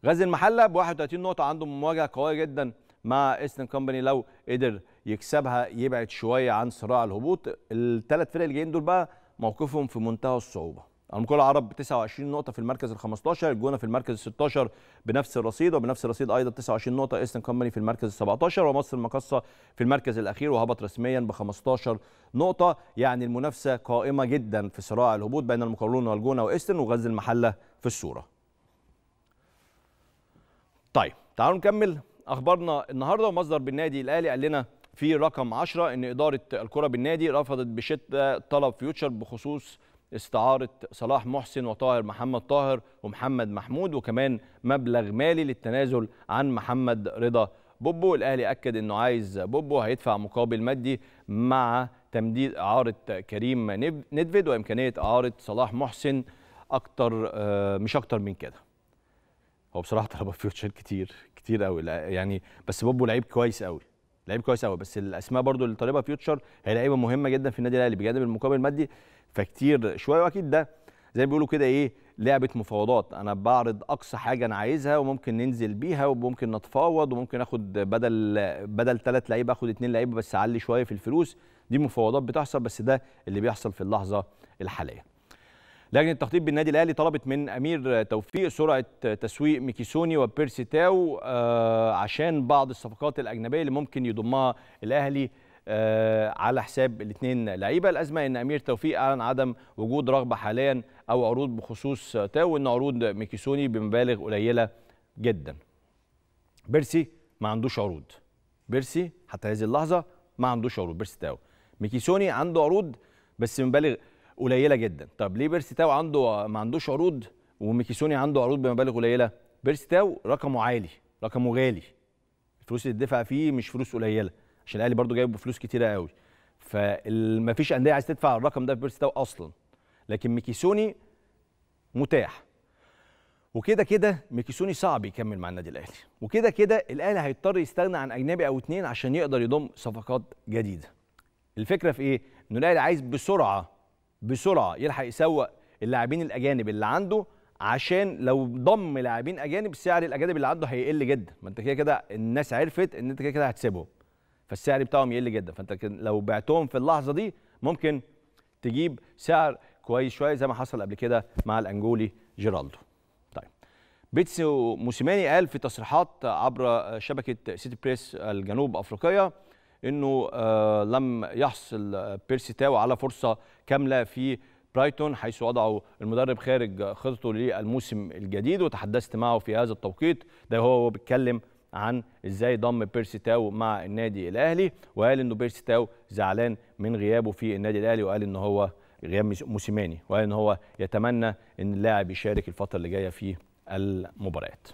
غزل المحلة ب 31 نقطة عنده مواجهة قوية جدا مع ايستن كومباني لو قدر يكسبها يبعد شويه عن صراع الهبوط الثلاث فرق اللي جايين دول بقى موقفهم في منتهى الصعوبه أمكول العرب 29 نقطة في المركز ال 15 الجونة في المركز ال 16 بنفس الرصيد وبنفس الرصيد أيضا 29 نقطة إيستن كومباني في المركز ال 17 ومصر المقصة في المركز الأخير وهبط رسميا ب 15 نقطة يعني المنافسة قائمة جدا في صراع الهبوط بين المقاولون والجونة وإيستن وغزل المحلة في الصورة. طيب تعالوا نكمل أخبارنا النهاردة ومصدر بالنادي الأهلي قال لنا في رقم 10 ان اداره الكره بالنادي رفضت بشده طلب فيوتشر بخصوص استعاره صلاح محسن وطاهر محمد طاهر ومحمد محمود وكمان مبلغ مالي للتنازل عن محمد رضا بوبو الاهلي اكد انه عايز بوبو هيدفع مقابل مادي مع تمديد اعاره كريم ندفد وامكانيه اعاره صلاح محسن اكتر آه، مش اكتر من كده هو بصراحه طلبات فيوتشر كتير كتير قوي يعني بس بوبو لعيب كويس قوي لعيب كويس قوي بس الاسماء برضو اللي طالبها فيوتشر هي لعيبه مهمه جدا في النادي الاهلي بجانب المقابل المادي فكتير شويه واكيد ده زي ما بيقولوا كده ايه لعبه مفاوضات انا بعرض اقصى حاجه انا عايزها وممكن ننزل بيها وممكن نتفاوض وممكن اخد بدل بدل ثلاث لعيبه اخد اثنين لعيبه بس اعلي شويه في الفلوس دي مفاوضات بتحصل بس ده اللي بيحصل في اللحظه الحاليه لجنه التخطيط بالنادي الاهلي طلبت من امير توفيق سرعه تسويق ميكيسوني وبيرسي تاو آه، عشان بعض الصفقات الاجنبيه اللي ممكن يضمها الاهلي آه، على حساب الاثنين لعيبه الازمه ان امير توفيق اعلن عدم وجود رغبه حاليا او عروض بخصوص تاو وان عروض ميكيسوني بمبالغ قليله جدا بيرسي ما عندوش عروض بيرسي حتى هذه اللحظه ما عندوش عروض بيرسي تاو ميكيسوني عنده عروض بس مبالغ قليله جدا طب ليه بيرسي تاو عنده ما عندوش عروض وميكيسوني عنده عروض بمبالغ قليله بيرسي تاو رقمه عالي رقمه غالي الفلوس اللي تدفع فيه مش فلوس قليله عشان الاهلي برضو جايب فلوس كتيره قوي فمفيش انديه عايز تدفع الرقم ده في بيرسي تاو اصلا لكن ميكيسوني متاح وكده كده ميكيسوني صعب يكمل مع النادي الاهلي وكده كده الاهلي هيضطر يستغنى عن اجنبي او اتنين عشان يقدر يضم صفقات جديده الفكره في ايه ان الاهلي عايز بسرعه بسرعه يلحق يسوق اللاعبين الاجانب اللي عنده عشان لو ضم لاعبين اجانب سعر الاجانب اللي عنده هيقل جدا ما انت كده كده الناس عرفت ان انت كده كده هتسيبهم فالسعر بتاعهم يقل جدا فانت لو بعتهم في اللحظه دي ممكن تجيب سعر كويس شويه زي ما حصل قبل كده مع الانجولي جيرالدو طيب بيتسو موسيماني قال في تصريحات عبر شبكه سيتي بريس الجنوب افريقيه انه آه، لم يحصل آه، بيرسي تاو على فرصه كامله في برايتون حيث وضعوا المدرب خارج خطته للموسم الجديد وتحدثت معه في هذا التوقيت ده هو بيتكلم عن ازاي ضم بيرسي تاو مع النادي الاهلي وقال انه بيرسي تاو زعلان من غيابه في النادي الاهلي وقال ان هو غياب موسيماني وقال ان هو يتمنى ان اللاعب يشارك الفتره اللي جايه في المباريات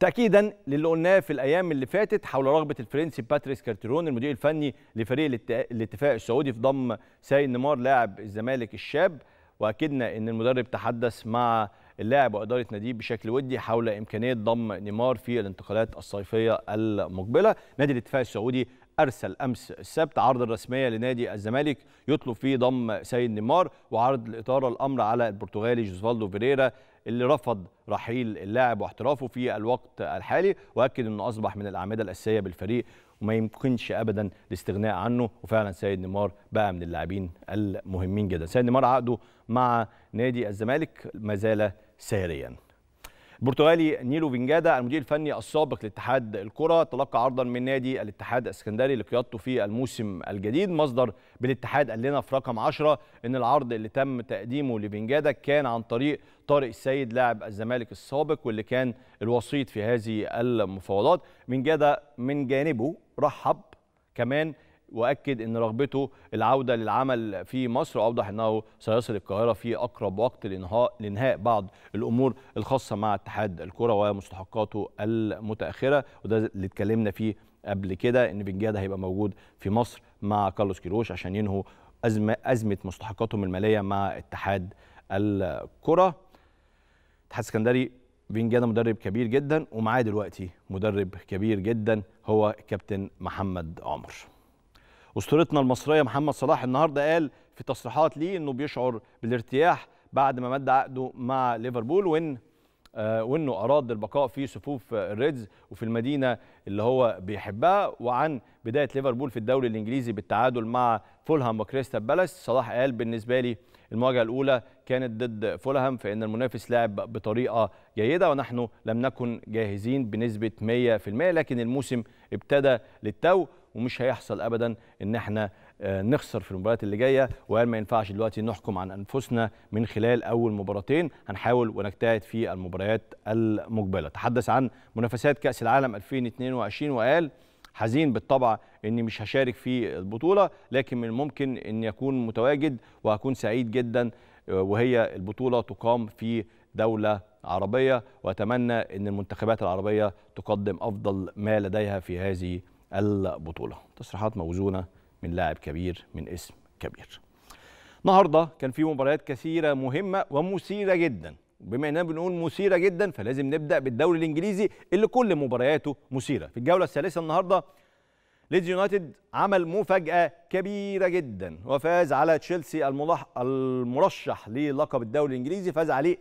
تأكيدا للي قلناه في الأيام اللي فاتت حول رغبة الفرنسي باتريس كارتيرون المدير الفني لفريق الاتفاق السعودي في ضم سيد نيمار لاعب الزمالك الشاب وأكدنا أن المدرب تحدث مع اللاعب وإدارة ناديه بشكل ودي حول إمكانية ضم نيمار في الانتقالات الصيفية المقبلة نادي الاتفاق السعودي أرسل أمس السبت عرض رسمية لنادي الزمالك يطلب فيه ضم سيد نيمار وعرض الإطارة الأمر على البرتغالي جوزفالدو فيريرا اللي رفض رحيل اللاعب واحترافه في الوقت الحالي واكد انه اصبح من الاعمده الاساسيه بالفريق وما يمكنش ابدا الاستغناء عنه وفعلا سيد نيمار بقى من اللاعبين المهمين جدا سيد نيمار عقده مع نادي الزمالك ما زال ساريا البرتغالي نيلو فينجادا المدير الفني السابق لاتحاد الكرة تلقى عرضا من نادي الاتحاد الاسكندري لقيادته في الموسم الجديد مصدر بالاتحاد قال لنا في رقم 10 ان العرض اللي تم تقديمه لفينجادا كان عن طريق طارق السيد لاعب الزمالك السابق واللي كان الوسيط في هذه المفاوضات فينجادا من جانبه رحب كمان واكد ان رغبته العوده للعمل في مصر واوضح انه سيصل القاهره في اقرب وقت لانهاء لانهاء بعض الامور الخاصه مع اتحاد الكره ومستحقاته المتاخره وده اللي اتكلمنا فيه قبل كده ان بنجاده هيبقى موجود في مصر مع كارلوس كيروش عشان ينهوا ازمه ازمه مستحقاتهم الماليه مع اتحاد الكره اتحاد اسكندري فينجادا مدرب كبير جدا ومعاه دلوقتي مدرب كبير جدا هو كابتن محمد عمر اسطورتنا المصريه محمد صلاح النهارده قال في تصريحات ليه انه بيشعر بالارتياح بعد ما مد عقده مع ليفربول وان آه، وانه اراد البقاء في صفوف الريدز وفي المدينه اللي هو بيحبها وعن بدايه ليفربول في الدوري الانجليزي بالتعادل مع فولهام وكريستال بالاس صلاح قال بالنسبه لي المواجهه الاولى كانت ضد فولهام فان المنافس لعب بطريقه جيده ونحن لم نكن جاهزين بنسبه 100% لكن الموسم ابتدى للتو ومش هيحصل ابدا ان احنا آه، نخسر في المباريات اللي جايه وقال ما ينفعش دلوقتي نحكم عن انفسنا من خلال اول مباراتين هنحاول ونجتهد في المباريات المقبله تحدث عن منافسات كاس العالم 2022 وقال حزين بالطبع اني مش هشارك في البطوله لكن من الممكن ان يكون متواجد وهكون سعيد جدا آه، وهي البطوله تقام في دوله عربيه واتمنى ان المنتخبات العربيه تقدم افضل ما لديها في هذه البطوله تصريحات موزونه من لاعب كبير من اسم كبير النهارده كان في مباريات كثيره مهمه ومثيره جدا بما اننا بنقول مثيره جدا فلازم نبدا بالدوري الانجليزي اللي كل مبارياته مثيره في الجوله الثالثه النهارده ليدز يونايتد عمل مفاجاه كبيره جدا وفاز على تشيلسي الملح... المرشح للقب الدوري الانجليزي فاز عليه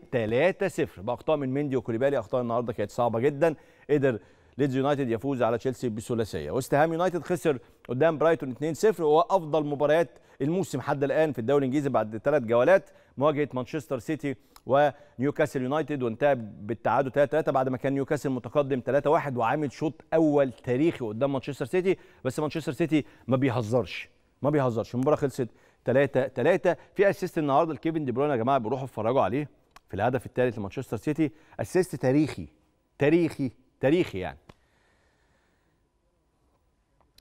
3-0 باخطاء من مندي وكوليبالي اخطاء النهارده كانت صعبه جدا قدر ليدز يونايتد يفوز على تشيلسي بثلاثيه وست هام يونايتد خسر قدام برايتون 2-0 وهو افضل مباريات الموسم حتى الان في الدوري الانجليزي بعد ثلاث جولات مواجهه مانشستر سيتي ونيوكاسل يونايتد وانتهى بالتعادل 3-3 بعد ما كان نيوكاسل متقدم 3-1 وعامل شوط اول تاريخي قدام مانشستر سيتي بس مانشستر سيتي ما بيهزرش ما بيهزرش المباراه خلصت 3 3 في اسيست النهارده لكيفن دي بروين يا جماعه بيروحوا اتفرجوا عليه في الهدف الثالث لمانشستر سيتي اسيست تاريخي تاريخي تاريخي يعني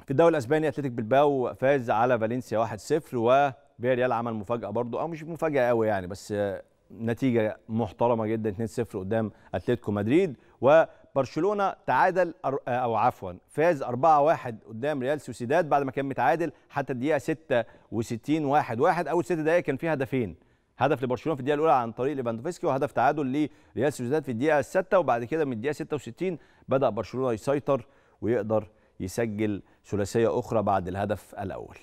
في الدوري الاسباني اتلتيك بلباو فاز على فالنسيا 1-0 وفياريال عمل مفاجاه برضه او مش مفاجاه قوي يعني بس نتيجه محترمه جدا 2-0 قدام اتلتيكو مدريد وبرشلونه تعادل او عفوا فاز 4-1 قدام ريال سوسيداد بعد ما كان متعادل حتى الدقيقه 66 1-1 اول ست دقائق كان فيه هدفين هدف لبرشلونه في الدقيقه الاولى عن طريق ليفاندوفسكي وهدف تعادل لريال سوسيداد في الدقيقه 6 وبعد كده من الدقيقه 66 بدا برشلونه يسيطر ويقدر يسجل ثلاثيه اخرى بعد الهدف الاول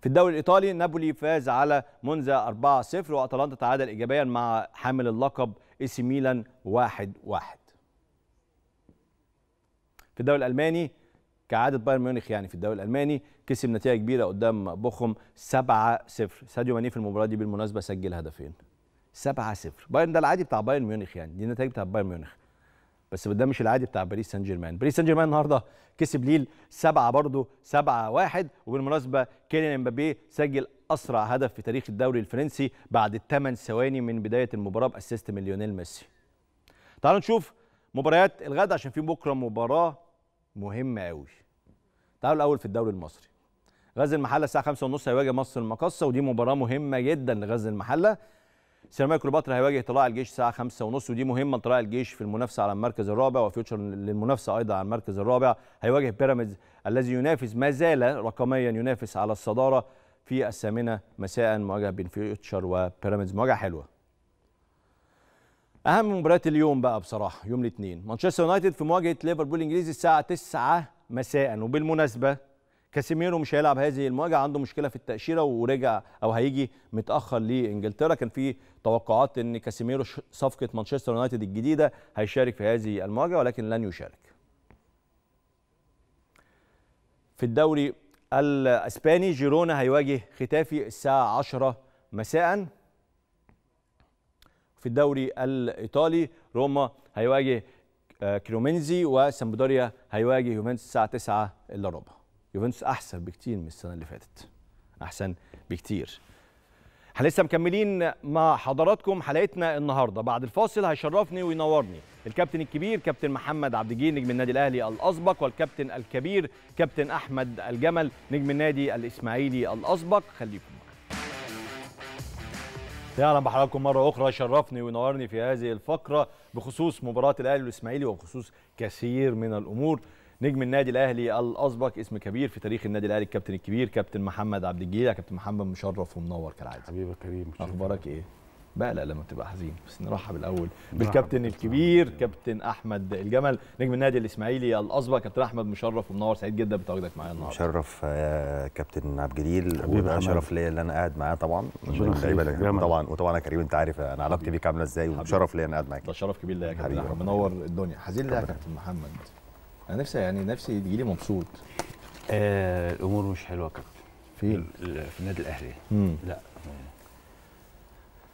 في الدوري الايطالي نابولي فاز على مونزا 4-0 واتلانتا تعادل ايجابيا مع حامل اللقب إيسي ميلان 1-1 في الدوري الالماني كعاده بايرن ميونخ يعني في الدوري الالماني كسب نتيجه كبيره قدام بوخم 7-0 ساديو ماني في المباراه دي بالمناسبه سجل هدفين 7-0 بايرن ده العادي بتاع بايرن ميونخ يعني دي النتائج بتاع بايرن ميونخ بس ده مش العادي بتاع باريس سان جيرمان باريس سان جيرمان النهارده كسب ليل سبعة برضه سبعة واحد وبالمناسبه كيليان امبابي سجل اسرع هدف في تاريخ الدوري الفرنسي بعد 8 ثواني من بدايه المباراه باسيست من ليونيل ميسي تعالوا نشوف مباريات الغد عشان في بكره مباراه مهمه قوي تعالوا الاول في الدوري المصري غزل المحله الساعه 5:30 هيواجه مصر المقصه ودي مباراه مهمه جدا لغزل المحله سيراميكا كليوباترا هيواجه طلاع الجيش الساعه 5:30 ودي مهمه طلاع الجيش في المنافسه على المركز الرابع وفيوتشر للمنافسه ايضا على المركز الرابع هيواجه بيراميدز الذي ينافس ما زال رقميا ينافس على الصداره في الثامنه مساء مواجهه بين فيوتشر وبيراميدز مواجهه حلوه اهم مباريات اليوم بقى بصراحه يوم الاثنين مانشستر يونايتد في مواجهه ليفربول الانجليزي الساعه 9 مساء وبالمناسبه كاسيميرو مش هيلعب هذه المواجهه عنده مشكله في التاشيره ورجع او هيجي متاخر لانجلترا كان في توقعات ان كاسيميرو صفقه مانشستر يونايتد الجديده هيشارك في هذه المواجهه ولكن لن يشارك في الدوري الاسباني جيرونا هيواجه ختافي الساعه 10 مساء في الدوري الايطالي روما هيواجه آه، كرومينزي وسامبدوريا هيواجه يوفنتوس الساعه 9 الا ربع يوفنتوس احسن بكتير من السنه اللي فاتت احسن بكتير احنا لسه مكملين مع حضراتكم حلقتنا النهارده بعد الفاصل هيشرفني وينورني الكابتن الكبير كابتن محمد عبد الجليل نجم النادي الاهلي الاسبق والكابتن الكبير كابتن احمد الجمل نجم النادي الاسماعيلي الاسبق خليكم اهلا بحضراتكم نعم، مره اخرى شرفني وينورني في هذه الفقره بخصوص مباراه الاهلي والاسماعيلي وبخصوص كثير من الامور نجم النادي الاهلي الاسبق اسم كبير في تاريخ النادي الاهلي الكابتن الكبير كابتن محمد عبد الجليل كابتن محمد مشرف ومنور كالعاده حبيبي كريم اخبارك ايه بقى لا لما تبقى حزين بس نرحب الاول بالكابتن الكبير كابتن احمد الجمل نجم النادي الاسماعيلي الاسبق كابتن احمد مشرف ومنور سعيد جدا بتواجدك معايا النهارده مشرف يا آه، كابتن عبد الجليل وبيبقى شرف ليا ان انا قاعد معاه طبعا طبعا وطبعا يا كريم انت عارف انا علاقتي بيك عامله ازاي وشرف ليا ان انا قاعد معاك ده شرف كبير ليا يا كابتن منور الدنيا حزين ليا يا كابتن محمد انا نفسي يعني نفسي تجيلي لي مبسوط آه الامور مش حلوه كابتن فين إيه؟ في النادي الاهلي مم. لا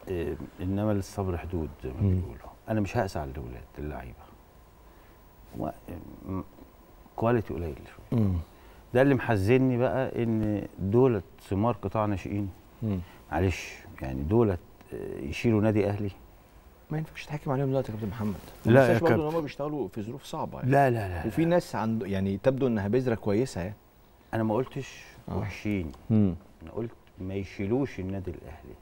آه انما للصبر حدود زي ما بيقولوا انا مش هقسى على الاولاد اللعيبه كواليتي قليل شويه ده اللي محزني بقى ان دولت ثمار قطاع ناشئين معلش يعني دولت آه، يشيلوا نادي اهلي ما ينفعش تحكم عليهم دلوقتي يا كابتن محمد لا يا كابتن ان هم بيشتغلوا في ظروف صعبه يعني. لا لا لا وفي ناس عند يعني تبدو انها بذره كويسه يعني انا ما قلتش آه. وحشين مم. انا قلت ما يشيلوش النادي الاهلي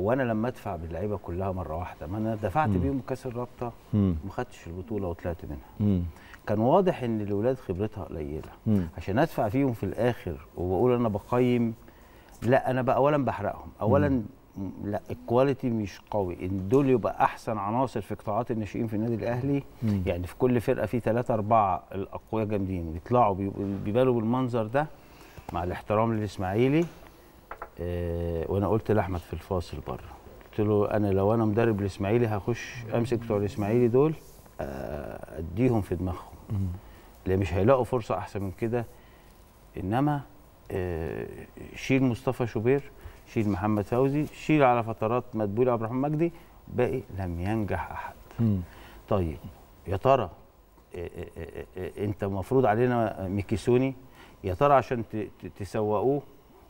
هو انا لما ادفع باللعيبه كلها مره واحده ما انا دفعت مم. بيهم كاس الرابطه وما خدتش البطوله وطلعت منها مم. كان واضح ان الاولاد خبرتها قليله مم. عشان ادفع فيهم في الاخر وبقول انا بقيم لا انا بقى اولا بحرقهم اولا مم. لا الكواليتي مش قوي ان دول يبقى احسن عناصر في قطاعات الناشئين في النادي الاهلي مم. يعني في كل فرقه في ثلاثة أربعة الاقوياء جامدين بيطلعوا بيبالوا بالمنظر ده مع الاحترام للاسماعيلي آه وانا قلت لاحمد في الفاصل بره قلت له انا لو انا مدرب الاسماعيلي هخش امسك بتوع الاسماعيلي دول آه اديهم في دماغهم لان مش هيلاقوا فرصه احسن من كده انما آه شيل مصطفى شوبير شيل محمد فوزي شيل على فترات مدبولي عبد الرحمن مجدي باقي لم ينجح احد م. طيب يا ترى آه، آه، آه، انت مفروض علينا ميكيسوني يا ترى عشان تسوقوه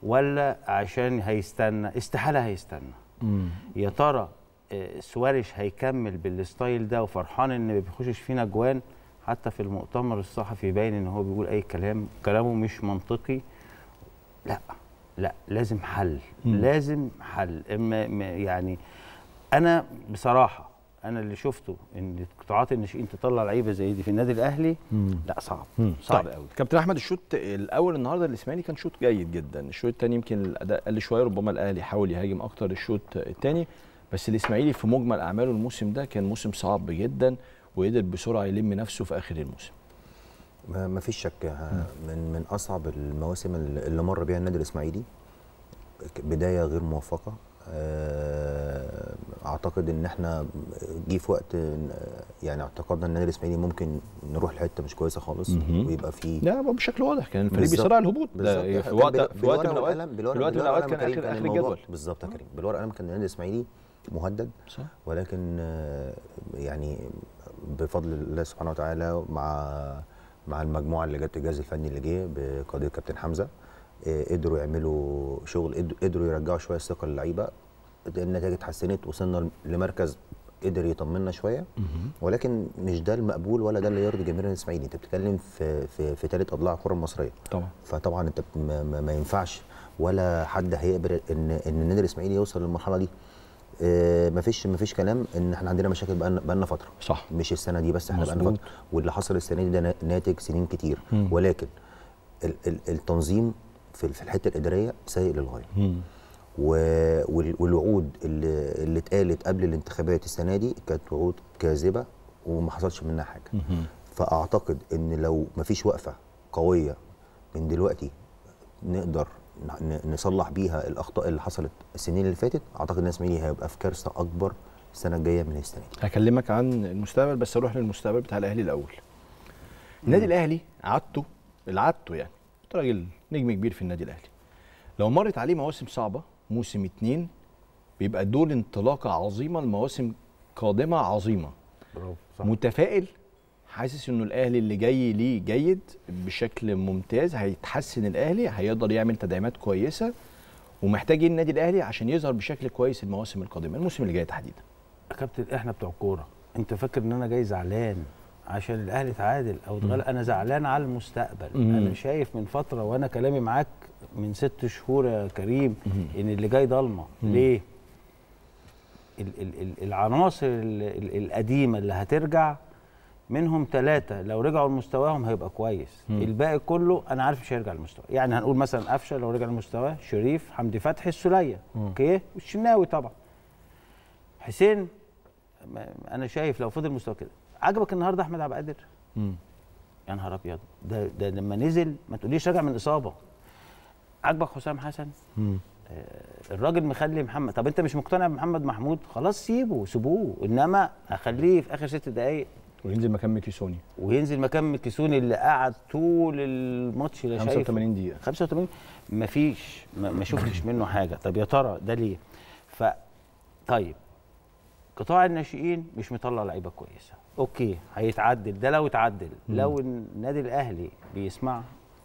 ولا عشان هيستنى استحاله هيستنى يا ترى سواريش هيكمل بالستايل ده وفرحان ان ما بيخشش فينا اجوان حتى في المؤتمر الصحفي باين ان هو بيقول اي كلام كلامه مش منطقي لا لا لازم حل م. لازم حل يعني انا بصراحه انا اللي شفته ان قطاعات الناشئين تطلع لعيبه زي دي في النادي الاهلي لا صعب مم. صعب طيب. قوي كابتن احمد الشوط الاول النهارده الاسماعيلي كان شوط جيد جدا الشوط الثاني يمكن الاداء قل شويه ربما الاهلي حاول يهاجم اكتر الشوط الثاني بس الاسماعيلي في مجمل اعماله الموسم ده كان موسم صعب جدا وقدر بسرعه يلم نفسه في اخر الموسم ما فيش شك من من اصعب المواسم اللي مر بيها النادي الاسماعيلي بدايه غير موفقه آه، اعتقد ان احنا جه في وقت يعني اعتقدنا ان النادي الاسماعيلي ممكن نروح لحته مش كويسه خالص ويبقى في لا بشكل واضح كان الفريق بيصارع الهبوط في وقت في وقت من الاوقات في وقت من الاوقات كان اخر اخر الجدول بالظبط يا كريم بالورقه القلم كان النادي الاسماعيلي مهدد ولكن آه، يعني بفضل الله سبحانه وتعالى مع مع المجموعه اللي جت الجهاز الفني اللي جه بقياده الكابتن حمزه إيه، قدروا يعملوا شغل قدروا يرجعوا شويه الثقه للعيبه النتائج اتحسنت وصلنا لمركز قدر يطمنا شويه ولكن مش ده المقبول ولا ده اللي يرضي جماهير الاسماعيلي انت بتتكلم في في في ثالث اضلاع الكره المصريه طبعا فطبعا انت ما, ما ينفعش ولا حد هيقبل ان ان النادي الاسماعيلي يوصل للمرحله دي آه، مفيش مفيش كلام ان احنا عندنا مشاكل بقى لنا فتره صح مش السنه دي بس احنا بقى لنا فتره واللي حصل السنه دي ده ناتج سنين كتير مم. ولكن ال ال التنظيم في, في الحته الاداريه سيء للغايه والوعود اللي, اللي اتقالت قبل الانتخابات السنه دي كانت وعود كاذبه وما حصلش منها حاجه مم. فاعتقد ان لو مفيش وقفه قويه من دلوقتي نقدر نصلح بيها الاخطاء اللي حصلت السنين اللي فاتت اعتقد ان الاسماعيلي هيبقى في كارثه اكبر السنه الجايه من السنه دي هكلمك عن المستقبل بس اروح للمستقبل بتاع الاهلي الاول النادي الاهلي عادته اللي عادته يعني راجل نجم كبير في النادي الاهلي لو مرت عليه مواسم صعبه موسم اتنين بيبقى دول انطلاقه عظيمه لمواسم قادمه عظيمه برافو صح. متفائل حاسس انه الاهلي اللي جاي ليه جيد بشكل ممتاز هيتحسن الاهلي هيقدر يعمل تدعيمات كويسه ومحتاجين النادي الاهلي عشان يظهر بشكل كويس المواسم القادمه الموسم اللي جاي تحديدا يا كابتن احنا بتوع الكوره انت فاكر ان انا جاي زعلان عشان الاهلي اتعادل او اتغلب انا زعلان على المستقبل مم. انا شايف من فتره وانا كلامي معاك من ست شهور يا كريم مم. ان اللي جاي ضلمه ليه ال ال ال العناصر ال ال القديمه اللي هترجع منهم ثلاثه لو رجعوا لمستواهم هيبقى كويس مم. الباقي كله انا عارف مش هيرجع لمستواه يعني هنقول مثلا قفشه لو رجع لمستواه شريف حمدي فتحي السليه اوكي والشناوي طبعا حسين انا شايف لو فضل مستواه كده عجبك النهارده احمد عبد القادر يا نهار ابيض ده ده لما نزل ما تقوليش راجع من اصابه عجبك حسام حسن مم. آه، الراجل مخلي محمد طب انت مش مقتنع بمحمد محمود خلاص سيبه سيبوه انما اخليه في اخر ست دقائق وينزل مكان ميكيسوني وينزل مكان ميكيسوني اللي قعد طول الماتش اللي 85 دقيقه 85 مفيش ما شفتش (coughs) منه حاجه طب يا ترى ده ليه ف طيب قطاع الناشئين مش مطلع لعيبه كويسه اوكي هيتعدل ده لو اتعدل لو النادي الاهلي بيسمع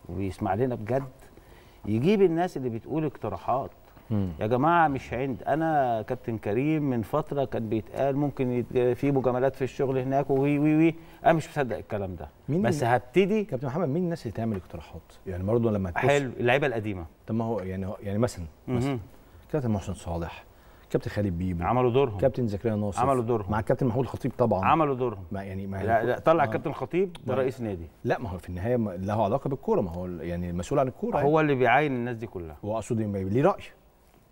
وبيسمع لنا بجد يجيب الناس اللي بتقول اقتراحات مم. يا جماعه مش عند انا كابتن كريم من فتره كان بيتقال ممكن في مجاملات في الشغل هناك وي وي وي انا مش مصدق الكلام ده مين بس هبتدي كابتن محمد مين الناس اللي تعمل اقتراحات يعني برضه لما حلو اللعيبه القديمه طب ما هو يعني يعني مثلا مثلا كابتن محسن صالح كابتن خالد بيبو عملوا دورهم كابتن زكريا ناصر عملوا دورهم مع كابتن محمود الخطيب طبعا عملوا دورهم ما يعني ما لا, لا طلع الكابتن كابتن ده رئيس نادي لا ما هو في النهايه له علاقه بالكوره ما هو يعني المسؤول عن الكوره هو يعني. اللي بيعين الناس دي كلها هو اقصد ليه راي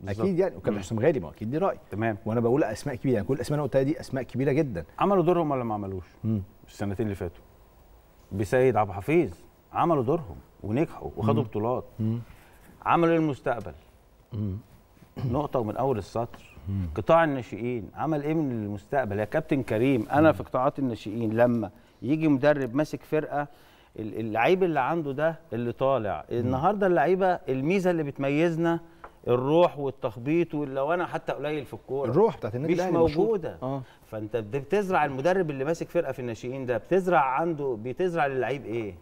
بالزبط. اكيد يعني وكابتن حسام غالي ما اكيد دي راي تمام وانا بقول اسماء كبيره يعني كل الاسماء اللي قلتها دي اسماء كبيره جدا عملوا دورهم ولا ما عملوش السنتين اللي فاتوا بسيد عبد الحفيظ عملوا دورهم ونجحوا وخدوا بطولات عملوا ايه المستقبل نقطه ومن اول السطر قطاع الناشئين عمل ايه من المستقبل يا كابتن كريم انا في قطاعات الناشئين لما يجي مدرب ماسك فرقه اللعيب اللي عنده ده اللي طالع النهارده اللعيبه الميزه اللي بتميزنا الروح والتخبيط واللوانه حتى قليل في الكوره الروح بتاعت النادي الاهلي مش موجوده آه. فانت بتزرع المدرب اللي ماسك فرقه في الناشئين ده بتزرع عنده بتزرع للعيب ايه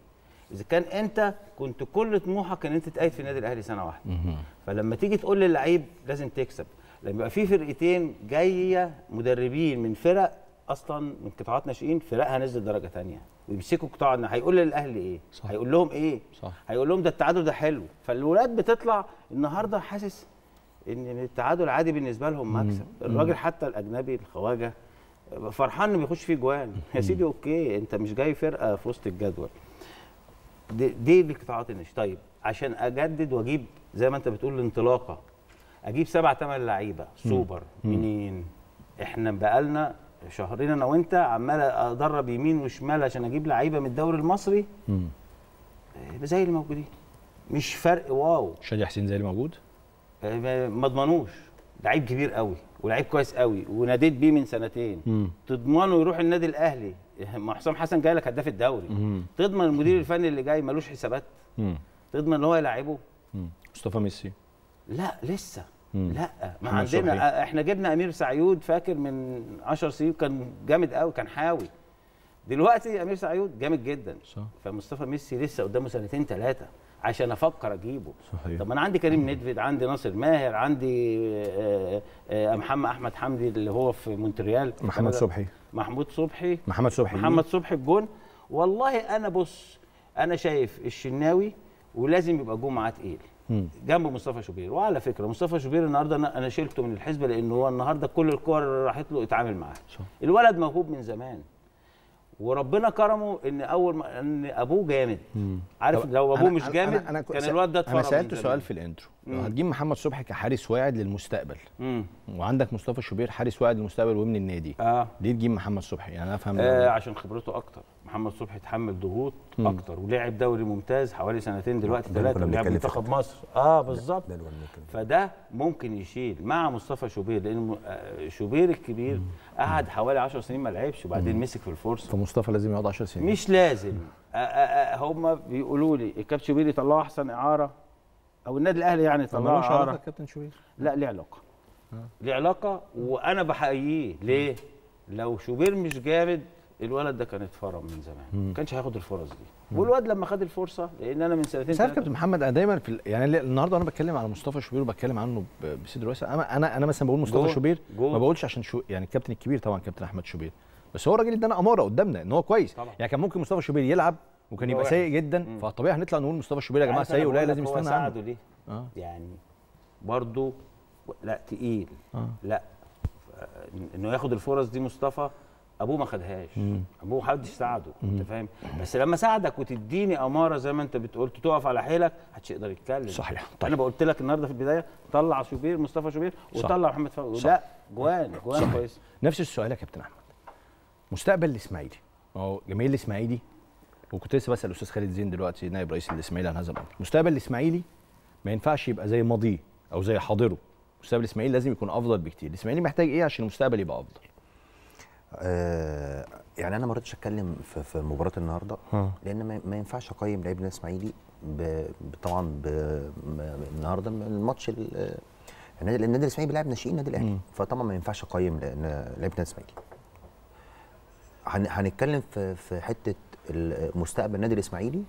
اذا كان انت كنت كل طموحك ان انت تقيد في النادي الاهلي سنه واحده فلما تيجي تقول للعيب لازم تكسب لما يبقى في فرقتين جايه مدربين من فرق اصلا من قطاعات ناشئين فرقها نزلت درجه ثانيه ويمسكوا قطاعنا هيقول للاهلي ايه صح. هيقول لهم ايه صح. هيقول لهم ده التعادل ده حلو فالولاد بتطلع النهارده حاسس ان التعادل عادي بالنسبه لهم مكسب الراجل حتى الاجنبي الخواجه فرحان انه بيخش فيه جوان يا سيدي اوكي انت مش جاي فرقه في وسط الجدول دي, دي القطاعات النش طيب عشان اجدد واجيب زي ما انت بتقول الانطلاقه اجيب سبع ثمان لعيبه سوبر منين احنا بقالنا شهرين انا وانت عمال ادرب يمين وشمال عشان اجيب لعيبه من الدوري المصري امم زي اللي موجودين مش فرق واو شادي حسين زي اللي موجود آه، ما اضمنوش لعيب كبير قوي ولعيب كويس قوي وناديت بيه من سنتين مم. تضمنه يروح النادي الاهلي ما (laughs) حسام حسن جاي لك هداف الدوري مم. تضمن المدير الفني اللي جاي ملوش حسابات مم. تضمن ان هو يلعبه مصطفى ميسي لا لسه مم. لا ما عندنا شوحي. آه، احنا جبنا امير سعيود فاكر من 10 سنين كان جامد قوي كان حاوي دلوقتي امير سعيود جامد جدا صح. فمصطفى ميسي لسه قدامه سنتين ثلاثه عشان افكر اجيبه صحيح. طب انا عندي كريم نيدفيد عندي ناصر ماهر عندي آه، آه، محمد احمد حمدي اللي هو في مونتريال محمد صبحي محمود صبحي محمد صبحي محمد صبحي الجون والله انا بص انا شايف الشناوي ولازم يبقى جون معاه تقيل جنب مصطفى شوبير وعلى فكره مصطفى شوبير النهارده انا شلته من الحزب لان هو النهارده كل الكور اللي راحت له اتعامل معاها الولد موهوب من زمان وربنا كرمه ان اول ما ان ابوه جامد مم. عارف لو ابوه مش جامد أنا أنا كان الواد ده اتفرج انا سالته سؤال في الانترو لو هتجيب محمد صبحي كحارس واعد للمستقبل مم. وعندك مصطفى شوبير حارس واعد للمستقبل ومن النادي آه. ليه تجيب محمد صبحي يعني انا افهم آه عشان خبرته اكتر محمد صبحي اتحمل ضغوط اكتر ولعب دوري ممتاز حوالي سنتين دلوقتي ثلاثه لعب منتخب مصر اه بالظبط فده ممكن يشيل مع مصطفى شوبير لان آه، شوبير الكبير قعد حوالي 10 سنين ما لعبش وبعدين مسك في الفرصه فمصطفى لازم يقعد 10 سنين مش لازم آه، آه، هم بيقولوا لي الكابتن شوبير يطلعوا احسن اعاره او النادي الاهلي يعني يطلعوا اعاره علاقه كابتن شوبير لا ليه علاقه ليه علاقه وانا بحييه ليه لو شوبير مش جامد الولد ده كان اتفرم من زمان ما كانش هياخد الفرص دي والواد لما خد الفرصه لان انا من سنتين ساعه كابتن محمد انا دايما في يعني النهارده انا بتكلم على مصطفى شوبير وبتكلم عنه بصدر واسع انا انا انا مثلا بقول مصطفى شوبير ما بقولش عشان شو يعني الكابتن الكبير طبعا كابتن احمد شوبير بس هو الراجل ادانا اماره قدامنا ان هو كويس طبعا. يعني كان ممكن مصطفى شوبير يلعب وكان يبقى سيء جدا مم. فطبيعي هنطلع نقول مصطفى شوبير يا يعني جماعه سيء ولا لازم يستنى عنه ليه؟ آه. يعني برضه لا تقيل آه. لا آه، انه ياخد الفرص دي مصطفى ابوه ما خدهاش ابوه محدش ساعده انت فاهم بس لما ساعدك وتديني اماره زي ما انت بتقول تقف على حيلك محدش يقدر يتكلم صحيح طيب. انا بقول لك النهارده في البدايه طلع شوبير مصطفى شوبير وطلع محمد فوزي لا جوان جوان كويس نفس السؤال يا كابتن احمد مستقبل الاسماعيلي اهو جماهير الاسماعيلي وكنت لسه بسال الاستاذ خالد زين دلوقتي نائب رئيس الاسماعيلي عن هذا الامر مستقبل الاسماعيلي ما ينفعش يبقى زي ماضيه او زي حاضره مستقبل الاسماعيلي لازم يكون افضل بكتير الاسماعيلي محتاج ايه عشان المستقبل يبقى افضل آه، يعني انا ما رضيتش اتكلم في, في مباراه النهارده لان ما ينفعش اقيم لعيب النادي الاسماعيلي طبعا النهارده الماتش النادي النادي الاسماعيلي بيلعب ناشئين النادي الاهلي فطبعا ما ينفعش اقيم لعيب النادي الاسماعيلي هنتكلم في في حته مستقبل النادي الاسماعيلي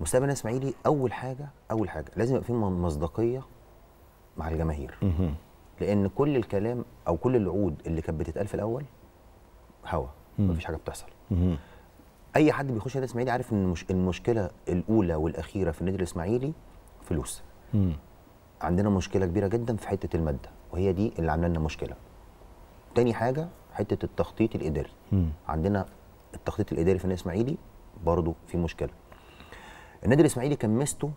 مستقبل النادي الاسماعيلي اول حاجه اول حاجه لازم يبقى في مصداقيه مع الجماهير لان كل الكلام او كل الوعود اللي كانت بتتقال في الاول هوا مفيش حاجه بتحصل مم. اي حد بيخش نادي الاسماعيلي عارف ان المش... المشكله الاولى والاخيره في النادي الاسماعيلي فلوس مم. عندنا مشكله كبيره جدا في حته الماده وهي دي اللي عامله لنا مشكله تاني حاجه حته التخطيط الاداري مم. عندنا التخطيط الاداري في النادي الاسماعيلي برضه في مشكله النادي الاسماعيلي كان ميزته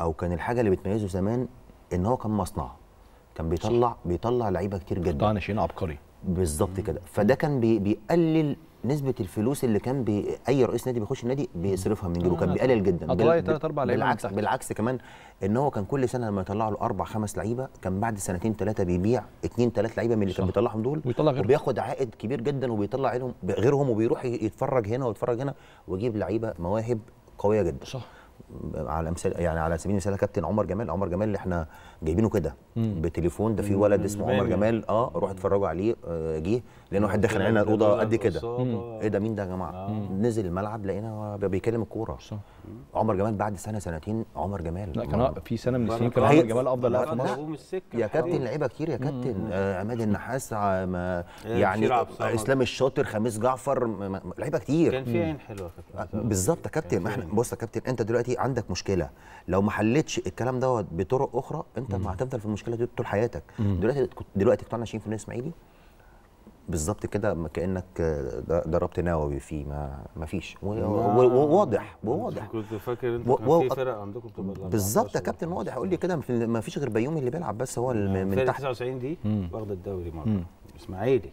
او كان الحاجه اللي بتميزه زمان ان هو كان مصنع كان بيطلع بيطلع لعيبه كتير جدا قطاع ناشئين عبقري بالظبط كده فده كان بي بيقلل نسبه الفلوس اللي كان بي اي رئيس نادي بيخش النادي بيصرفها من جيبه كان آه. بيقلل جدا بال... بالعكس بالعكس كمان ان هو كان كل سنه لما يطلع له اربع خمس لعيبه كان بعد سنتين ثلاثه بيبيع اثنين ثلاث لعيبه من اللي كان بيطلعهم دول ويطلع غيرهم وبياخد عائد كبير جدا وبيطلع لهم غيرهم وبيروح يتفرج هنا ويتفرج هنا ويجيب لعيبه مواهب قويه جدا صح على مثال يعني على سبيل المثال كابتن عمر جمال عمر جمال اللي احنا جايبينه كده بتليفون ده في ولد اسمه عمر جمال اه روح اتفرجوا عليه آه، جه لقينا واحد داخل علينا الاوضه قد كده ايه ده مين ده يا جماعه آه. نزل الملعب لقينا بيكلم الكوره عمر جمال بعد سنه سنتين عمر جمال لا كان في سنه من السنين كان عمر جمال افضل لاعب في مصر يا كابتن لعيبه كتير يا كابتن آه، عماد النحاس إيه، يعني اسلام الشاطر خميس جعفر لعيبه كتير كان في عين حلوه كابتن بالظبط يا كابتن احنا بص يا كابتن انت دلوقتي عندك مشكله لو ما حلتش الكلام دوت بطرق اخرى انت انت ما هتفضل في المشكله دي طول حياتك دلوقتي دلوقتي قطاعنا 20% اسماعيلي بالظبط كده كانك آه، ضربت نووي فيه ما ما فيش وواضح وواضح كنت فاكر انت كان في فرق عندكم بالظبط يا كابتن واضح قول لي كده ما فيش غير بيومي اللي بيلعب بس هو من تحت 99 دي واخده الدوري مره اسماعيلي